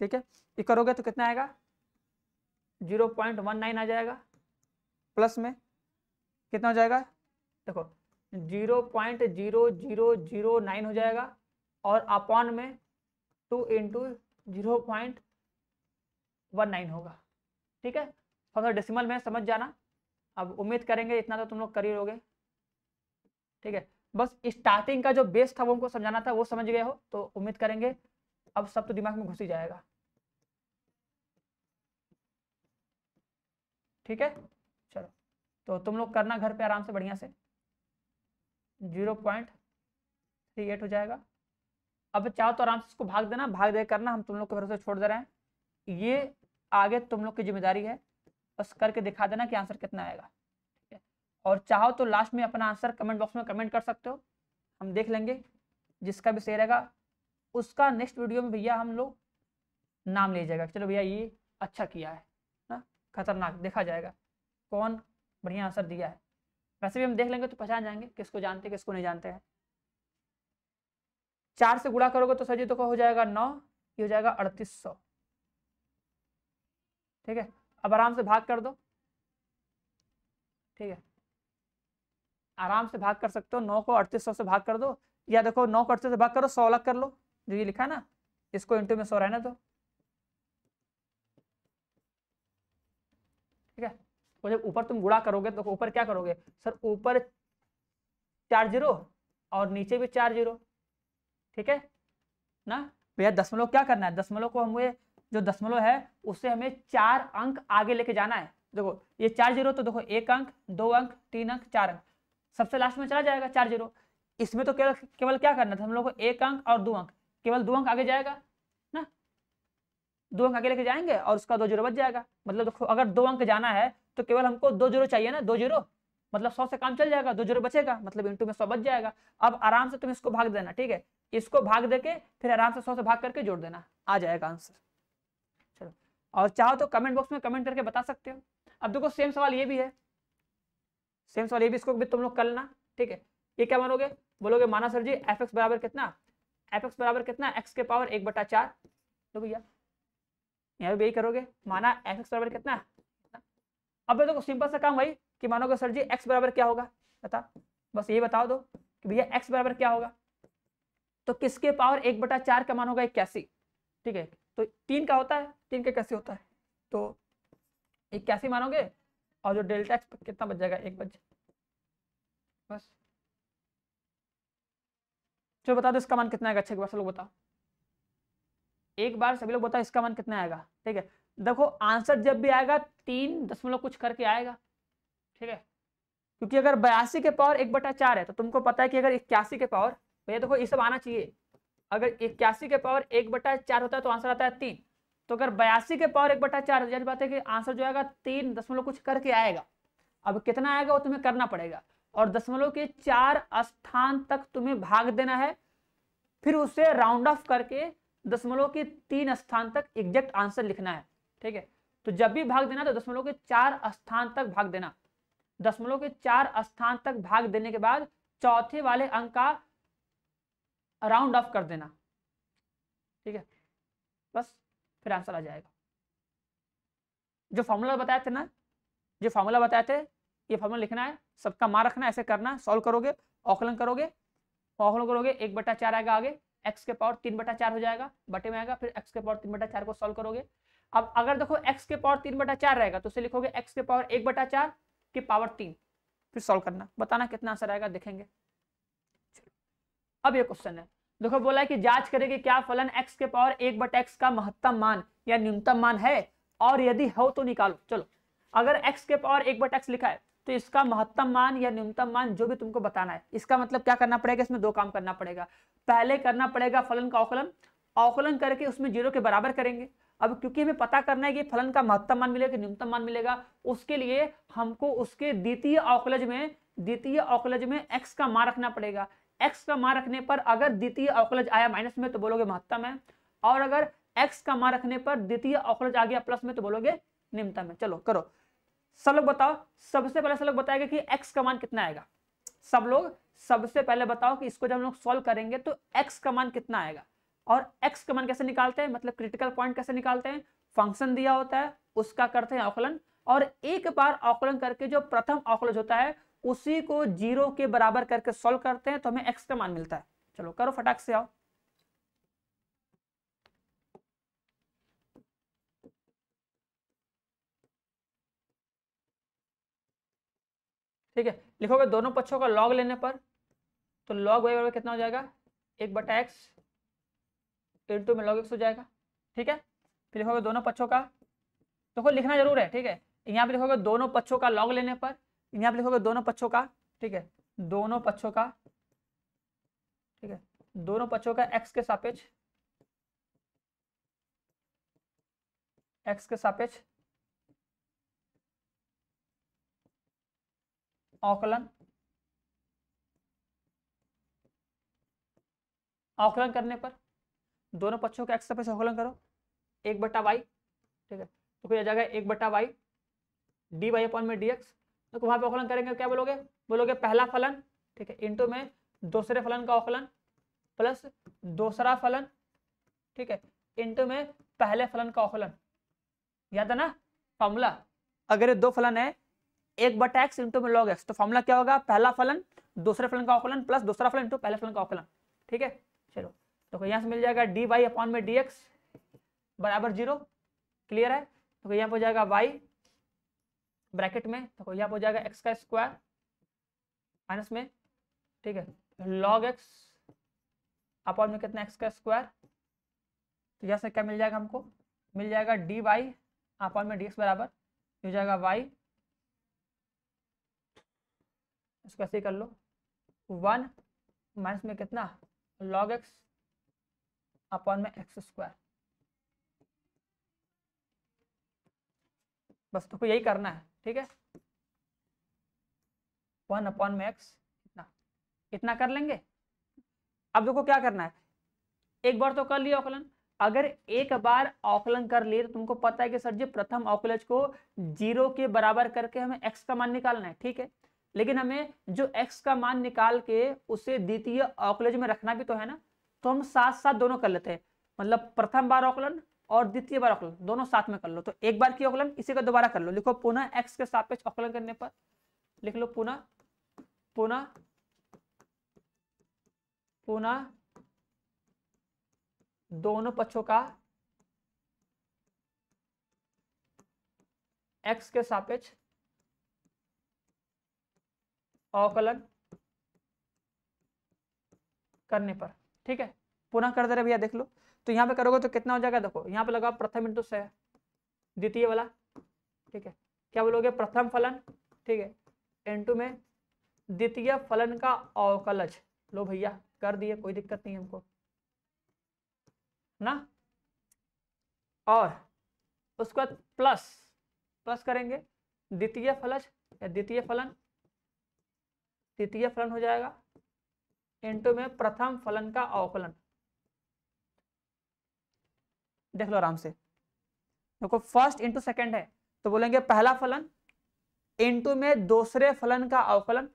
ठीक है ये करोगे तो कितना आएगा जीरो पॉइंट वन नाइन आ जाएगा प्लस में कितना हो जाएगा देखो zero point zero zero zero nine हो जाएगा और अपॉन में two into zero point one nine होगा ठीक है थोड़ा डेसिमल में समझ जाना अब उम्मीद करेंगे इतना तो तुम लोग करी ही लोगे ठीक है बस स्टार्टिंग का जो बेस था वो उनको समझाना था वो समझ गए हो तो उम्मीद करेंगे अब सब तो दिमाग में घुस ही जाएगा ठीक है चलो तो तुम लोग करना घर पे आराम से बढ़िया से जीरो पॉइंट थ्री एट हो जाएगा अब चाहो तो आराम से इसको भाग देना भाग दे करना हम तुम लोग के भरोसे छोड़ दे रहे हैं ये आगे तुम लोग की जिम्मेदारी है बस करके दिखा देना कि आंसर कितना आएगा ठीक है और चाहो तो लास्ट में अपना आंसर कमेंट बॉक्स में कमेंट कर सकते हो हम देख लेंगे जिसका भी सही रहेगा उसका नेक्स्ट वीडियो में भैया हम लोग नाम ले जाएगा चलो भैया ये अच्छा किया है ना खतरनाक देखा जाएगा कौन बढ़िया आंसर दिया है वैसे भी हम देख लेंगे तो पहचान जाएंगे किसको जानते किसको नहीं जानते हैं चार से गुड़ा करोगे तो सर जी तो हो जाएगा नौ ये हो जाएगा अड़तीस सौ ठीक है अब आराम से भाग कर दो ठीक है आराम से भाग कर सकते हो नौ को अड़तीस सौ से भाग कर दो या देखो नौ को अड़तीस से भाग करो सौ अलग कर लो जो ये लिखा ना इसको इंटू में सो रहना तो ठीक है और जब ऊपर तुम गुड़ा करोगे तो ऊपर क्या करोगे सर ऊपर चार जीरो और नीचे भी चार जीरो ठीक है ना भैया तो दसमलव क्या करना है दसमलव को हमें जो दसमलव है उससे हमें चार अंक आगे लेके जाना है देखो ये चार जीरो तो देखो एक अंक दो अंक तीन अंक चार अंक सबसे लास्ट में चला जाएगा चार जीरो इसमें तो केवल केवल क्या करना था हम लोग को एक अंक और दो अंक केवल दो अंक आगे जाएगा ना दो अंक आगे लेके जाएंगे और उसका दो जीरो बच जाएगा मतलब देखो अगर दो अंक जाना है तो केवल हमको दो जीरो चाहिए ना दो जीरो मतलब सौ से काम चल जाएगा दो जीरो बचेगा मतलब इंटू में सौ बच जाएगा अब आराम से तुम इसको भाग देना ठीक है इसको भाग दे के फिर आराम से सौ से भाग करके जोड़ देना आ जाएगा आंसर चलो और चाहो तो कमेंट बॉक्स में कमेंट करके बता सकते हो अब देखो सेम सवाल ये भी है सेम सवाल ये भी इसको भी तुम लोग कर लेना ठीक है ये क्या मानोगे बोलोगे माना सर जी एफ एक्स बराबर कितना एफ एक्स बराबर कितना एक्स के पावर एक बटा चार तो भैया यहाँ पे यही करोगे माना एफ एक्स बराबर कितना अब देखो सिंपल सा काम भाई कि मानोगे सर जी एक्स बराबर क्या होगा बता बस ये बता दो कि भैया एक्स बराबर क्या होगा तो किसके पावर एक बटा चार का मान होगा इक्यासी ठीक है तो तीन का होता है तीन का कैसे होता है तो इक्यासी मानोगे और जो डेल्टा एक्स कितना बच जाएगा एक बच बस चलो बता दो इसका मान कितना आएगा अच्छे एक बार सब लोग बताओ एक बार सभी लोग बताओ इसका मान कितना आएगा ठीक है देखो आंसर जब भी आएगा तीन दशमलव कुछ करके आएगा ठीक है क्योंकि अगर बयासी के पावर एक बटा चार है तो तुमको पता है कि अगर इक्यासी के पावर भैया देखो ये सब आना चाहिए अगर इक्यासी के पावर एक बटा चार होता है तो आंसर आता है तीन तो अगर बयासी के पावर एक बटा चार तो बात है कि आंसर जो आएगा तीन दशमलव कुछ करके आएगा अब कितना आएगा वो तुम्हें करना पड़ेगा और दशमलव के चार स्थान तक तुम्हें भाग देना है फिर उसे राउंड ऑफ करके दशमलव के तीन स्थान तक एग्जैक्ट आंसर लिखना है ठीक है तो जब भी भाग देना तो दशमलव के चार स्थान तक भाग देना दशमलव के चार स्थान तक भाग देने के बाद चौथे वाले अंक का राउंड ऑफ कर देना ठीक है बस फिर आंसर आ जाएगा जो फॉर्मूला बताए थे ना जो फॉर्मूला बताए थे ये फॉर्मूला लिखना है सबका मार रखना ऐसे करना सॉल्व करोगे औकलन करोगे औकलन करोगे एक बटा चार आएगा आगे एक्स के पावर तीन बटा चार हो जाएगा बटे में आएगा फिर एक्स के पावर तीन बटा चार को सॉल्व करोगे अब अगर देखो एक्स के पावर तीन बटा चार रहेगा तो उसे लिखोगे एक्स के पावर एक बटा चार की पावर तीन फिर सॉल्व करना बताना कितना आंसर आएगा देखेंगे अब ये क्वेश्चन है देखो बोला है कि जांच करेगी क्या फलन एक्स के पावर एक बट एक्स का महत्तम मान या न्यूनतम मान है और यदि हो तो निकालो चलो अगर एक्स के पावर एक बट एक्स लिखा है तो इसका महत्तम मान या न्यूनतम मान जो भी तुमको बताना है इसका मतलब क्या करना पड़ेगा इसमें दो काम करना पड़ेगा पहले करना पड़ेगा फलन का औकलन अवकलन करके उसमें जीरो के बराबर करेंगे अब क्योंकि हमें पता करना है कि फलन का महत्तम मान मिलेगा न्यूनतम मान मिलेगा उसके लिए हमको उसके द्वितीय औकलज में द्वितीय औकलज में एक्स का मान रखना पड़ेगा एक्स का मान रखने पर अगर द्वितीय औकलज आया माइनस में तो बोलोगे महत्तम है और अगर एक्स का मान रखने पर द्वितीय औकलज आ गया प्लस में तो बोलोगे निम्नतम है चलो करो सब लोग बताओ सबसे पहले सब लोग बताएगा कि एक्स का मान कितना आएगा सब लोग सबसे पहले बताओ कि इसको जब हम लोग सॉल्व करेंगे तो एक्स का मान कितना आएगा और एक्स का मान कैसे निकालते हैं मतलब क्रिटिकल पॉइंट कैसे निकालते हैं फंक्शन दिया होता है उसका करते हैं आकलन और एक बार आकलन करके जो प्रथम आकलन होता है उसी को जीरो के बराबर करके सॉल्व करते हैं तो हमें एक्स का मान मिलता है चलो करो फटाक से आओ ठीक है लिखोगे दोनों पक्षों का लॉग लेने पर तो लॉग वाई बराबर कितना हो जाएगा एक बटा एक्स इंटू में लॉग एक्स हो जाएगा ठीक है फिर लिखोगे दोनों पक्षों का देखो तो लिखना जरूर है ठीक है यहाँ पे लिखोगे दोनों पक्षों का लॉग लेने पर यहाँ पे लिखोगे दोनों पक्षों का ठीक है दोनों पक्षों का ठीक है दोनों पक्षों का एक्स के सापेक्ष एक्स के सापेक्ष आकलन आकलन करने पर दोनों पक्षों के एक्स पे आकलन करो एक बट्टा वाई ठीक है तो फिर आ जाएगा एक बट्टा वाई डी वाई अपॉन में डी एक्स तो वहां पे आकलन करेंगे क्या बोलोगे बोलोगे पहला फलन ठीक है इंटू में दूसरे फलन का आकलन प्लस दूसरा फलन ठीक है इंटू में पहले फलन का आकलन याद है ना फॉर्मूला अगर ये दो फलन है एक बटा एक्स इंटू में लॉग एक्स तो फॉर्मुला क्या होगा पहला फलन दूसरे फलन का अवकलन प्लस दूसरा फलन इंटू पहले फलन का अवकलन ठीक है चलो तो यहाँ से मिल जाएगा डी वाई अपॉन में डी एक्स बराबर जीरो क्लियर है तो यहाँ पर जाएगा वाई ब्रैकेट में तो यहाँ पर जाएगा एक्स का स्क्वायर माइनस में ठीक है लॉग एक्स अपॉन में कितना एक्स का स्क्वायर तो यहाँ से क्या मिल जाएगा हमको मिल जाएगा डी वाई अपॉन में डी एक्स बराबर हो जाएगा वाई इसको ऐसे कर लो वन माइनस में कितना लॉग एक्स अपॉन में एक्स स्क्वायर बस तो यही करना है ठीक है वन अपॉन में एक्स इतना इतना कर लेंगे अब देखो क्या करना है एक बार तो कर लिया ऑकलन अगर एक बार ऑकलन कर लिए तो तुमको पता है कि सर जी प्रथम औकलज को जीरो के बराबर करके हमें एक्स का मान निकालना है ठीक है लेकिन हमें जो एक्स का मान निकाल के उसे द्वितीय औकलज में रखना भी तो है ना तो हम साथ साथ दोनों कर लेते हैं मतलब प्रथम बार औकलन और द्वितीय बार औकलन दोनों साथ में कर लो तो एक बार की औकलन इसी का दोबारा कर लो लिखो पुनः एक्स के सापेक्ष औकलन करने पर लिख लो पुनः पुनः पुनः दोनों पक्षों का एक्स के सापेक्ष अवकलन करने पर ठीक है पुनः कर दे रहे भैया देख लो तो यहाँ पे करोगे तो कितना हो जाएगा देखो यहाँ पे लगाओ प्रथम इंटू से द्वितीय वाला ठीक है क्या बोलोगे प्रथम फलन ठीक है इंटू में द्वितीय फलन का अवकलज लो भैया कर दिए कोई दिक्कत नहीं हमको ना और उसके बाद प्लस प्लस करेंगे द्वितीय फलज या द्वितीय फलन तृतीय फलन हो जाएगा इंटू में प्रथम फलन का अवकलन देख लो आराम से देखो फर्स्ट इंटू सेकेंड है तो बोलेंगे पहला फलन इंटू में दूसरे फलन का अवकलन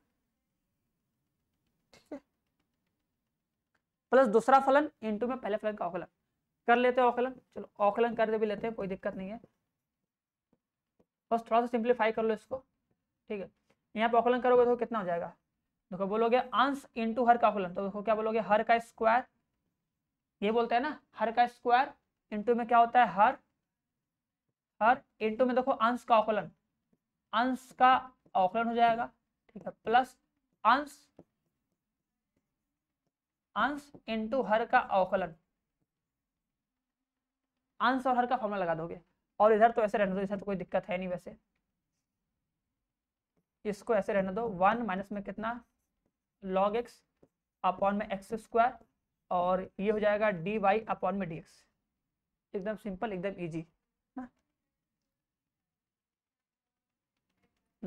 ठीक है प्लस दूसरा फलन इंटू में पहले फलन का अवकलन कर लेते हैं अवकलन चलो अवकलन कर भी लेते हैं कोई दिक्कत नहीं है बस थोड़ा सा सिंप्लीफाई कर लो इसको ठीक है यहाँ पे अवकलन करोगे तो कितना हो जाएगा देखो बोलोगे अंश इंटू हर का फलन तो देखो क्या बोलोगे हर का स्क्वायर ये बोलते हैं ना हर का स्क्वायर इंटू में क्या होता है हर हर इंटू में देखो अंश का अवकलन अंश का अवकलन हो जाएगा ठीक है प्लस अंश अंश इंटू हर का अवकलन अंश और हर का फॉर्मूला लगा दोगे और इधर तो ऐसे रहने दो इधर तो कोई दिक्कत है नहीं वैसे इसको ऐसे रहने दो वन माइनस में कितना लॉग एक्स अपॉन में एक्स स्क्वायर और ये हो जाएगा डी वाई अपॉन में डी एक्स एकदम सिंपल एकदम इजी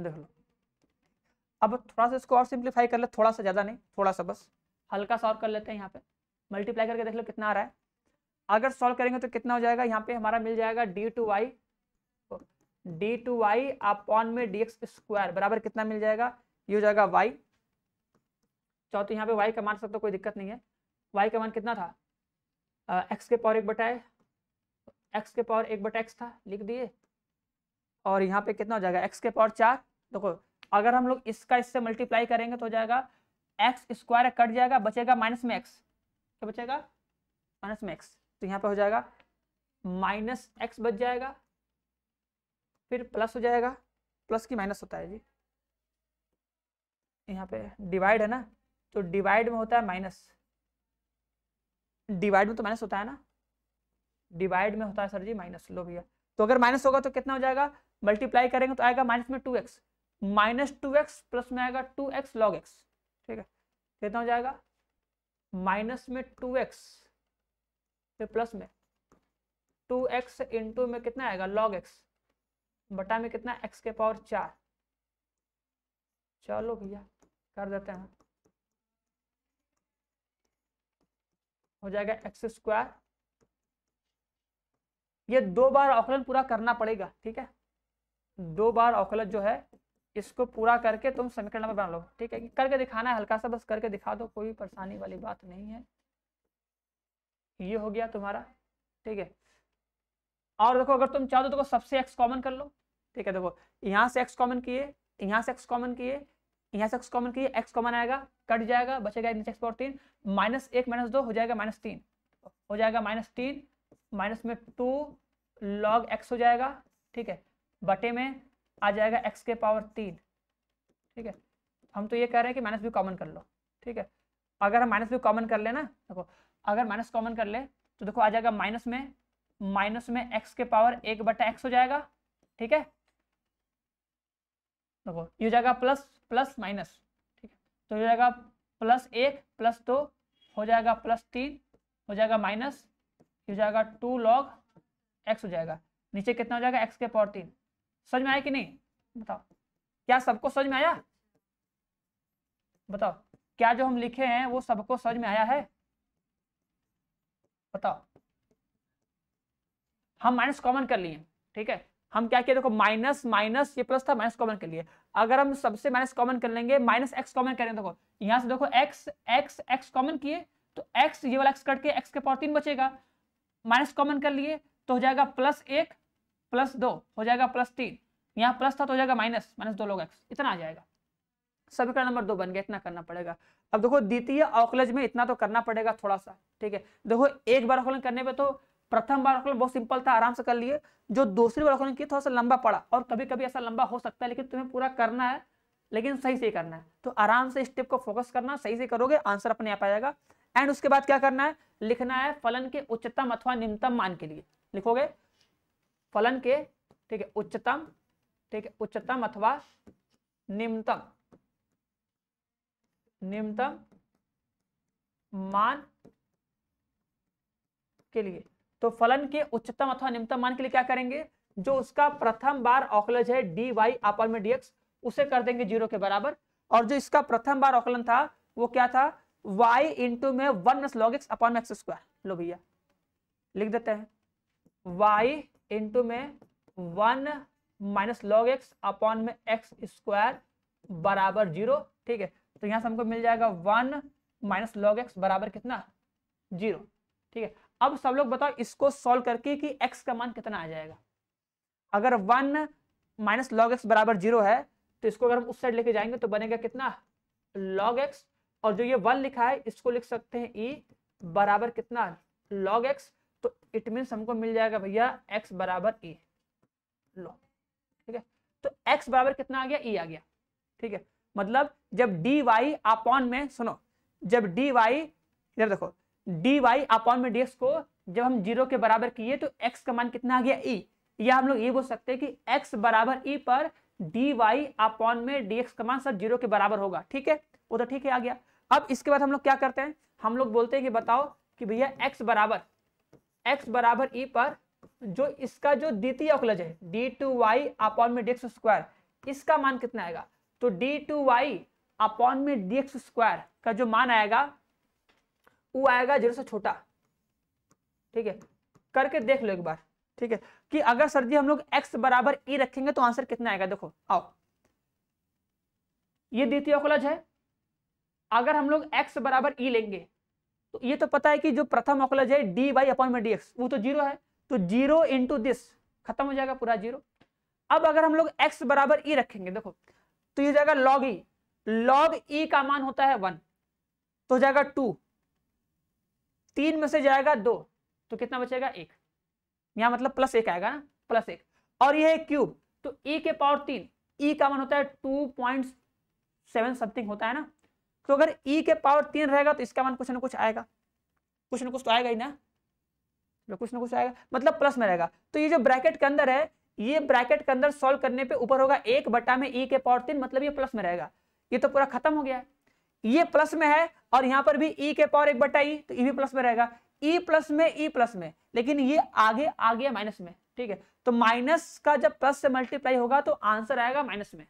देख लो अब थोड़ा सा इसको और सिंप्लीफाई कर ले थोड़ा सा ज़्यादा नहीं थोड़ा सा बस हल्का सा और कर लेते हैं यहाँ पे मल्टीप्लाई करके देख लो कितना आ रहा है अगर सॉल्व करेंगे तो कितना हो जाएगा यहाँ पे हमारा मिल जाएगा d two y d two y upon में डी एक्स स्क्वायर बराबर कितना मिल जाएगा ये हो जाएगा वाई चाहो तो यहाँ पे वाई का मान सकते हो कोई दिक्कत नहीं है वाई का मान कितना था एक्स के पावर एक बटा एक्स के पावर एक बटा एक्स था लिख दिए और यहाँ पे कितना हो जाएगा एक्स के पावर चार देखो अगर हम लोग इसका इससे मल्टीप्लाई करेंगे तो हो जाएगा एक्स स्क्वायर कट जाएगा बचेगा माइनस में एक्स क्या बचेगा माइनस में एक्स तो यहाँ पे हो जाएगा माइनस एक्स बच जाएगा फिर प्लस हो जाएगा प्लस की माइनस होता है जी यहाँ पे डिवाइड है ना तो डिवाइड में होता है माइनस डिवाइड में तो माइनस होता है ना डिवाइड में होता है सर जी माइनस लो भैया तो अगर माइनस होगा तो कितना हो जाएगा मल्टीप्लाई करेंगे तो आएगा माइनस में two x minus two x plus में आएगा टू एक्स लॉग एक्स ठीक है कितना हो जाएगा माइनस में टू एक्स फिर प्लस में टू एक्स इंटू में कितना आएगा लॉग एक्स बटा में कितना एक्स के पावर चार चलो भैया कर देते हैं हो जाएगा एक्स स्क्वायर ये दो बार अवकलन पूरा करना पड़ेगा ठीक है दो बार अवकलन जो है इसको पूरा करके तुम समीकरण नंबर बना लो ठीक है करके दिखाना है हल्का सा बस करके दिखा दो कोई परेशानी वाली बात नहीं है ये हो गया तुम्हारा ठीक है और देखो अगर तुम चाहो तो देखो सबसे एक्स कॉमन कर लो ठीक है देखो यहाँ से एक्स कॉमन किए यहाँ से एक्स कॉमन किए यहाँ से एक्स कॉमन कीजिए एक्स कॉमन आएगा कट जाएगा बचेगा नीचे एक्स पावर तीन माइनस एक माइनस दो हो जाएगा माइनस तीन हो जाएगा माइनस तीन माइनस में टू लॉग एक्स हो जाएगा ठीक है बटे में आ जाएगा एक्स के पावर तीन ठीक है हम तो ये कह रहे हैं कि माइनस भी कॉमन कर लो ठीक है अगर हम माइनस भी कॉमन कर लेना देखो अगर माइनस कॉमन कर ले तो देखो आ जाएगा माइनस में माइनस में एक्स के पावर एक बटा एक्स हो जाएगा ठीक है देखो ये हो जाएगा प्लस प्लस माइनस ठीक है तो हो जाएगा प्लस एक प्लस दो हो जाएगा प्लस तीन हो जाएगा माइनस हो जाएगा टू लॉग एक्स हो जाएगा नीचे कितना हो जाएगा एक्स के पावर तीन समझ में आया कि नहीं बताओ क्या सबको समझ में आया बताओ क्या जो हम लिखे हैं वो सबको समझ में आया है बताओ हम माइनस कॉमन कर लिए ठीक है हम क्या किया देखो माइनस माइनस ये प्लस था माइनस कॉमन कर लिए अगर हम सबसे माइनस कॉमन कर लेंगे माइनस एक्स कॉमन करें देखो यहाँ से देखो एक्स एक्स एक्स कॉमन किए तो एक्स ये वाला एक्स कट के एक्स के पावर तीन बचेगा माइनस कॉमन कर लिए तो हो जाएगा प्लस एक प्लस दो हो जाएगा प्लस तीन यहाँ प्लस था तो हो जाएगा माइनस माइनस दो लोग एक्स इतना आ जाएगा समीकरण नंबर दो बन गया इतना करना पड़ेगा अब देखो द्वितीय अवकलज में इतना तो करना पड़ेगा थोड़ा सा ठीक है देखो एक बार अवकलन करने पे तो प्रथम बार ऑक्टेन बहुत सिंपल था आराम से कर लिए जो दूसरी बार किया थोड़ा सा लंबा पड़ा और कभी कभी ऐसा लंबा हो सकता है लेकिन तुम्हें पूरा करना है लेकिन सही से करना है तो आराम से स्टेप को फोकस करना सही से करोगे आंसर अपने आप आ जाएगा एंड उसके बाद क्या करना है लिखना है फलन के उच्चतम अथवा निम्नतम मान के लिए लिखोगे फलन के ठीक है उच्चतम ठीक है उच्चतम अथवा निम्नतम निम्नतम मान के लिए तो फलन के उच्चतम अथवा निम्नतम मान के लिए क्या करेंगे जो उसका प्रथम बार औकलज है डी वाई अपर में डीएक्स उसे कर देंगे जीरो के बराबर और जो इसका प्रथम बार औकलन था वो क्या था y इंटू में one plus log x upon x square लो भैया लिख देते हैं y इंटू में one minus log x upon में एक्स स्क्वायर बराबर जीरो ठीक है तो यहां से हमको मिल जाएगा वन माइनस लॉग एक्स बराबर कितना जीरो ठीक है अब सब लोग बताओ इसको सॉल्व करके कि एक्स का मान कितना आ जाएगा अगर वन माइनस लॉग एक्स बराबर जीरो है तो इसको अगर हम उस साइड लेके जाएंगे तो बनेगा कितना लॉग एक्स और जो ये वन लिखा है इसको लिख सकते हैं ई e बराबर कितना लॉग एक्स तो इट मीन्स हमको मिल जाएगा भैया एक्स बराबर ई e लॉग ठीक है तो एक्स बराबर कितना आ गया ई e आ गया ठीक है मतलब जब डी वाई अपॉन में सुनो जब डी वाई देखो डी वाई अपॉन में डी को जब हम जीरो के बराबर किए तो एक्स का मान कितना आ गया ई e. या हम लोग ये बोल सकते हैं कि एक्स बराबर ई e पर डी वाई अपॉन में डी एक्स का मान सर जीरो के बराबर होगा ठीक है वो तो ठीक है आ गया अब इसके बाद हम लोग क्या करते हैं हम लोग बोलते हैं कि बताओ कि भैया एक्स बराबर एक्स बराबर ई e पर जो इसका जो द्वितीय अवकलज है डी टू वाई अपॉन में डी एक्स स्क्वायर इसका मान कितना आएगा तो डी टू वाई अपॉन में डी एक्स स्क्वायर का जो मान आएगा वो आएगा जीरो से छोटा ठीक है करके देख लो एक बार ठीक है कि अगर सर जी हम लोग एक्स बराबर ई e रखेंगे तो आंसर कितना आएगा देखो आओ ये द्वितीय अवकलज है अगर हम लोग एक्स बराबर ई e लेंगे तो ये तो पता है कि जो प्रथम अवकलज है डी बाई अपॉन में डी वो तो जीरो है तो जीरो इंटू दिस खत्म हो जाएगा पूरा जीरो अब अगर हम लोग एक्स बराबर ई e रखेंगे देखो तो ये जाएगा लॉग ई लॉग ई का मान होता है वन तो जाएगा टू तीन में से जाएगा दो तो कितना बचेगा एक यहां मतलब प्लस एक आएगा ना प्लस एक और यह है क्यूब तो ई e के पावर तीन ई का मन होता है टू पॉइंट सेवन समथिंग होता है ना तो अगर ई e के पावर तीन रहेगा तो इसका मन कुछ ना कुछ आएगा कुछ ना कुछ तो आएगा ही ना तो कुछ ना कुछ आएगा मतलब प्लस में रहेगा तो ये जो ब्रैकेट के अंदर है ये ब्रैकेट के अंदर सॉल्व करने पे ऊपर होगा एक बटा में ई e के पावर तीन मतलब ये प्लस में रहेगा ये तो पूरा खत्म हो गया है ये प्लस में है और यहां पर भी ई e के पावर एक बटा ई e, तो ई e भी प्लस में रहेगा ई प्लस में ई प्लस में लेकिन ये आगे आ गया माइनस में ठीक है तो माइनस का जब प्लस से मल्टीप्लाई होगा तो आंसर आएगा माइनस में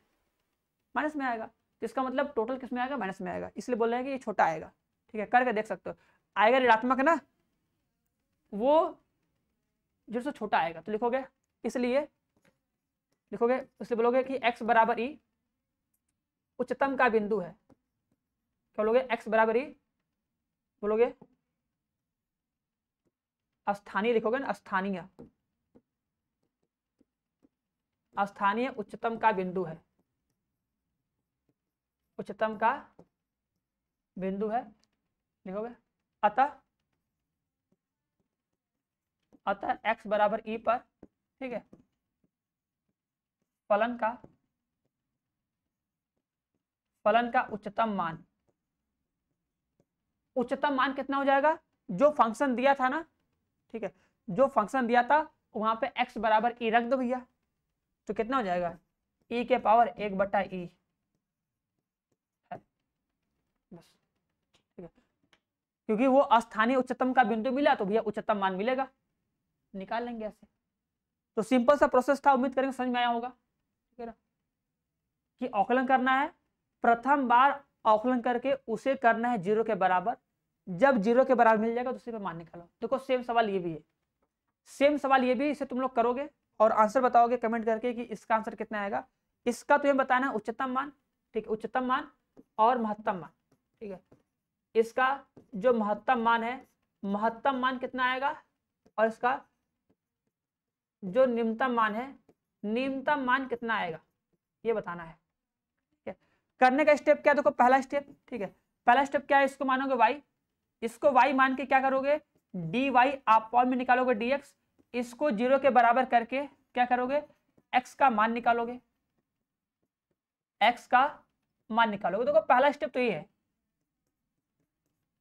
माइनस में आएगा तो इसका मतलब टोटल किस में आएगा माइनस में आएगा इसलिए बोल रहे हैं कि ये छोटा आएगा ठीक है करके देख सकते हो आएगा ऋणात्मक ना वो जो सो छोटा आएगा तो लिखोगे इसलिए लिखोगे उससे बोलोगे कि x बराबर ई उच्चतम का बिंदु है क्या बोलोगे एक्स बराबर ही बोलोगे स्थानीय लिखोगे ना स्थानीय स्थानीय उच्चतम का बिंदु है उच्चतम का बिंदु है लिखोगे अतः अतः x बराबर ई e पर ठीक है फलन का फलन का उच्चतम मान उच्चतम मान कितना हो जाएगा जो फंक्शन दिया था ना ठीक है जो फंक्शन दिया था वहां पे x बराबर ई e रख दो भैया तो कितना हो जाएगा e के पावर एक बटा ई e। बस ठीक है क्योंकि वो स्थानीय उच्चतम का बिंदु मिला तो भैया उच्चतम मान मिलेगा निकाल लेंगे ऐसे तो सिंपल सा प्रोसेस था उम्मीद करेंगे समझ में आया होगा ठीक है ना कि औकलन करना है प्रथम बार औकलन करके उसे करना है जीरो के बराबर जब जीरो के बराबर मिल जाएगा तो उसी पर मान निकालो देखो सेम सवाल ये भी है सेम सवाल ये भी इसे तुम लोग करोगे और आंसर बताओगे कमेंट करके कि इसका आंसर कितना आएगा इसका तुम्हें बताना है उच्चतम मान ठीक है उच्चतम मान और महत्तम मान ठीक है इसका जो महत्तम मान है महत्तम मान कितना आएगा और इसका जो निम्नतम मान है निम्नतम मान कितना आएगा ये बताना है ठीक है करने का स्टेप क्या देखो पहला स्टेप ठीक है पहला स्टेप क्या है इसको मानोगे वाई इसको वाई मान के क्या करोगे डी वाई आप फॉर्म में निकालोगे dx इसको जीरो के बराबर करके क्या करोगे एक्स का मान निकालोगे एक्स का मान निकालोगे देखो तो पहला स्टेप तो ये है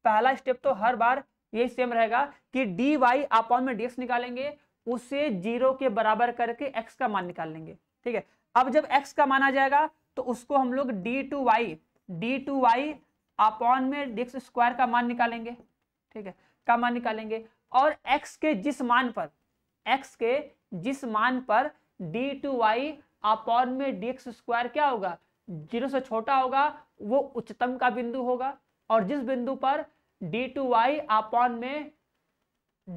पहला स्टेप तो हर बार यही सेम रहेगा कि डी वाई आप फॉर्म में dx निकालेंगे उसे जीरो के बराबर करके एक्स का मान निकाल लेंगे ठीक है अब जब एक्स का मान आ जाएगा तो उसको हम लोग d two y d two y upon में डी एक्स स्क्वायर का मान निकालेंगे ठीक है का मान निकालेंगे और एक्स के जिस मान पर एक्स के जिस मान पर डी टू वाई अपॉन में डिक्स स्क्वायर क्या होगा जीरो से छोटा होगा वो उच्चतम का बिंदु होगा और जिस बिंदु पर डी टू वाई अपॉन में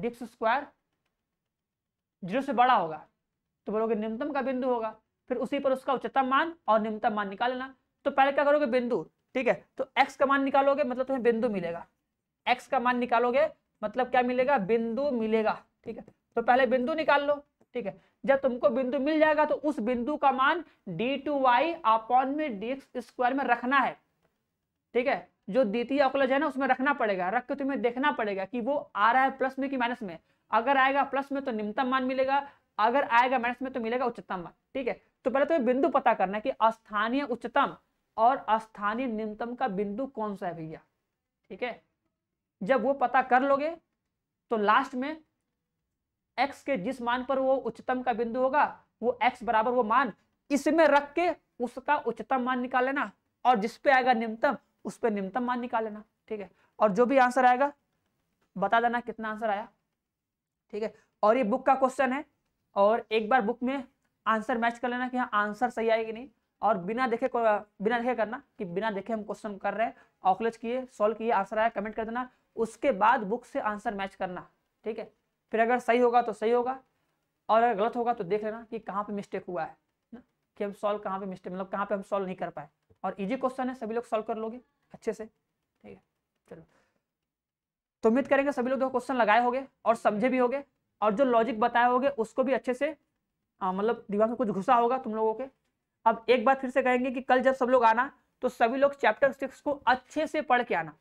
डी एक्स स्क्वायर जीरो से बड़ा होगा तो बोलोगे निम्नतम का बिंदु होगा फिर उसी पर उसका उच्चतम मान और निम्नतम मान निकालना तो पहले क्या करोगे बिंदु ठीक है तो x का मान निकालोगे मतलब तुम्हें बिंदु मिलेगा x का मान निकालोगे मतलब क्या मिलेगा बिंदु मिलेगा ठीक है तो पहले बिंदु निकाल लो ठीक है जब तुमको बिंदु मिल जाएगा तो उस बिंदु का मान डी टू वाई अपॉन में डी स्क्वायर में रखना है ठीक है जो द्वितीय अवकलज है ना उसमें रखना पड़ेगा रख के तुम्हें देखना पड़ेगा कि वो आ रहा है प्लस में कि माइनस में अगर आएगा प्लस में तो निम्नतम मान मिलेगा अगर आएगा माइनस में तो मिलेगा उच्चतम मान ठीक है तो पहले तुम्हें बिंदु पता करना है कि स्थानीय उच्चतम और स्थानीय न्यूनतम का बिंदु कौन सा है भैया ठीक है जब वो पता कर लोगे तो लास्ट में एक्स के जिस मान पर वो उच्चतम का बिंदु होगा वो एक्स बराबर वो मान इसमें रख के उसका उच्चतम मान निकाल लेना और जिस पे आएगा निम्नतम उस पर निम्नतम मान निकाल लेना ठीक है और जो भी आंसर आएगा बता देना कितना आंसर आया ठीक है और ये बुक का क्वेश्चन है और एक बार बुक में आंसर मैच कर लेना कि हाँ आंसर सही आएगी नहीं और बिना देखे बिना देखे करना कि बिना देखे हम क्वेश्चन कर रहे हैं ऑकलेज किए सॉल्व किए आंसर आया कमेंट कर देना उसके बाद बुक से आंसर मैच करना ठीक है फिर अगर सही होगा तो सही होगा और अगर गलत होगा तो देख लेना कि कहाँ पे मिस्टेक हुआ है ना कि हम सॉल्व कहाँ पे मिस्टेक मतलब कहाँ पे हम सॉल्व नहीं कर पाए और इजी क्वेश्चन है सभी लोग सॉल्व कर लोगे अच्छे से ठीक है चलो तो उम्मीद करेंगे सभी लोग दो क्वेश्चन लगाए होंगे और समझे भी होगे और जो लॉजिक बताए होगे उसको भी अच्छे से हाँ, मतलब दिमाग में कुछ घुसा होगा तुम लोगों के अब एक बार फिर से कहेंगे कि कल जब सब लोग आना तो सभी लोग चैप्टर सिक्स को अच्छे से पढ़ के आना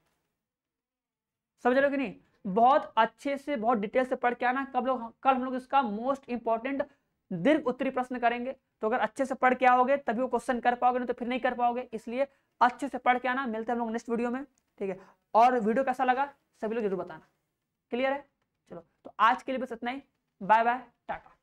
समझ लो कि नहीं बहुत अच्छे से बहुत डिटेल से पढ़ के आना कब लोग कल हम लोग इसका मोस्ट इंपॉर्टेंट दीर्घ उत्तरी प्रश्न करेंगे तो अगर अच्छे से पढ़ के आओगे तभी वो क्वेश्चन कर पाओगे नहीं तो फिर नहीं कर पाओगे इसलिए अच्छे से पढ़ के आना मिलते हैं हम लोग नेक्स्ट वीडियो में ठीक है और वीडियो कैसा लगा सभी लोग जरूर बताना क्लियर है चलो तो आज के लिए बस इतना ही बाय बाय टाटा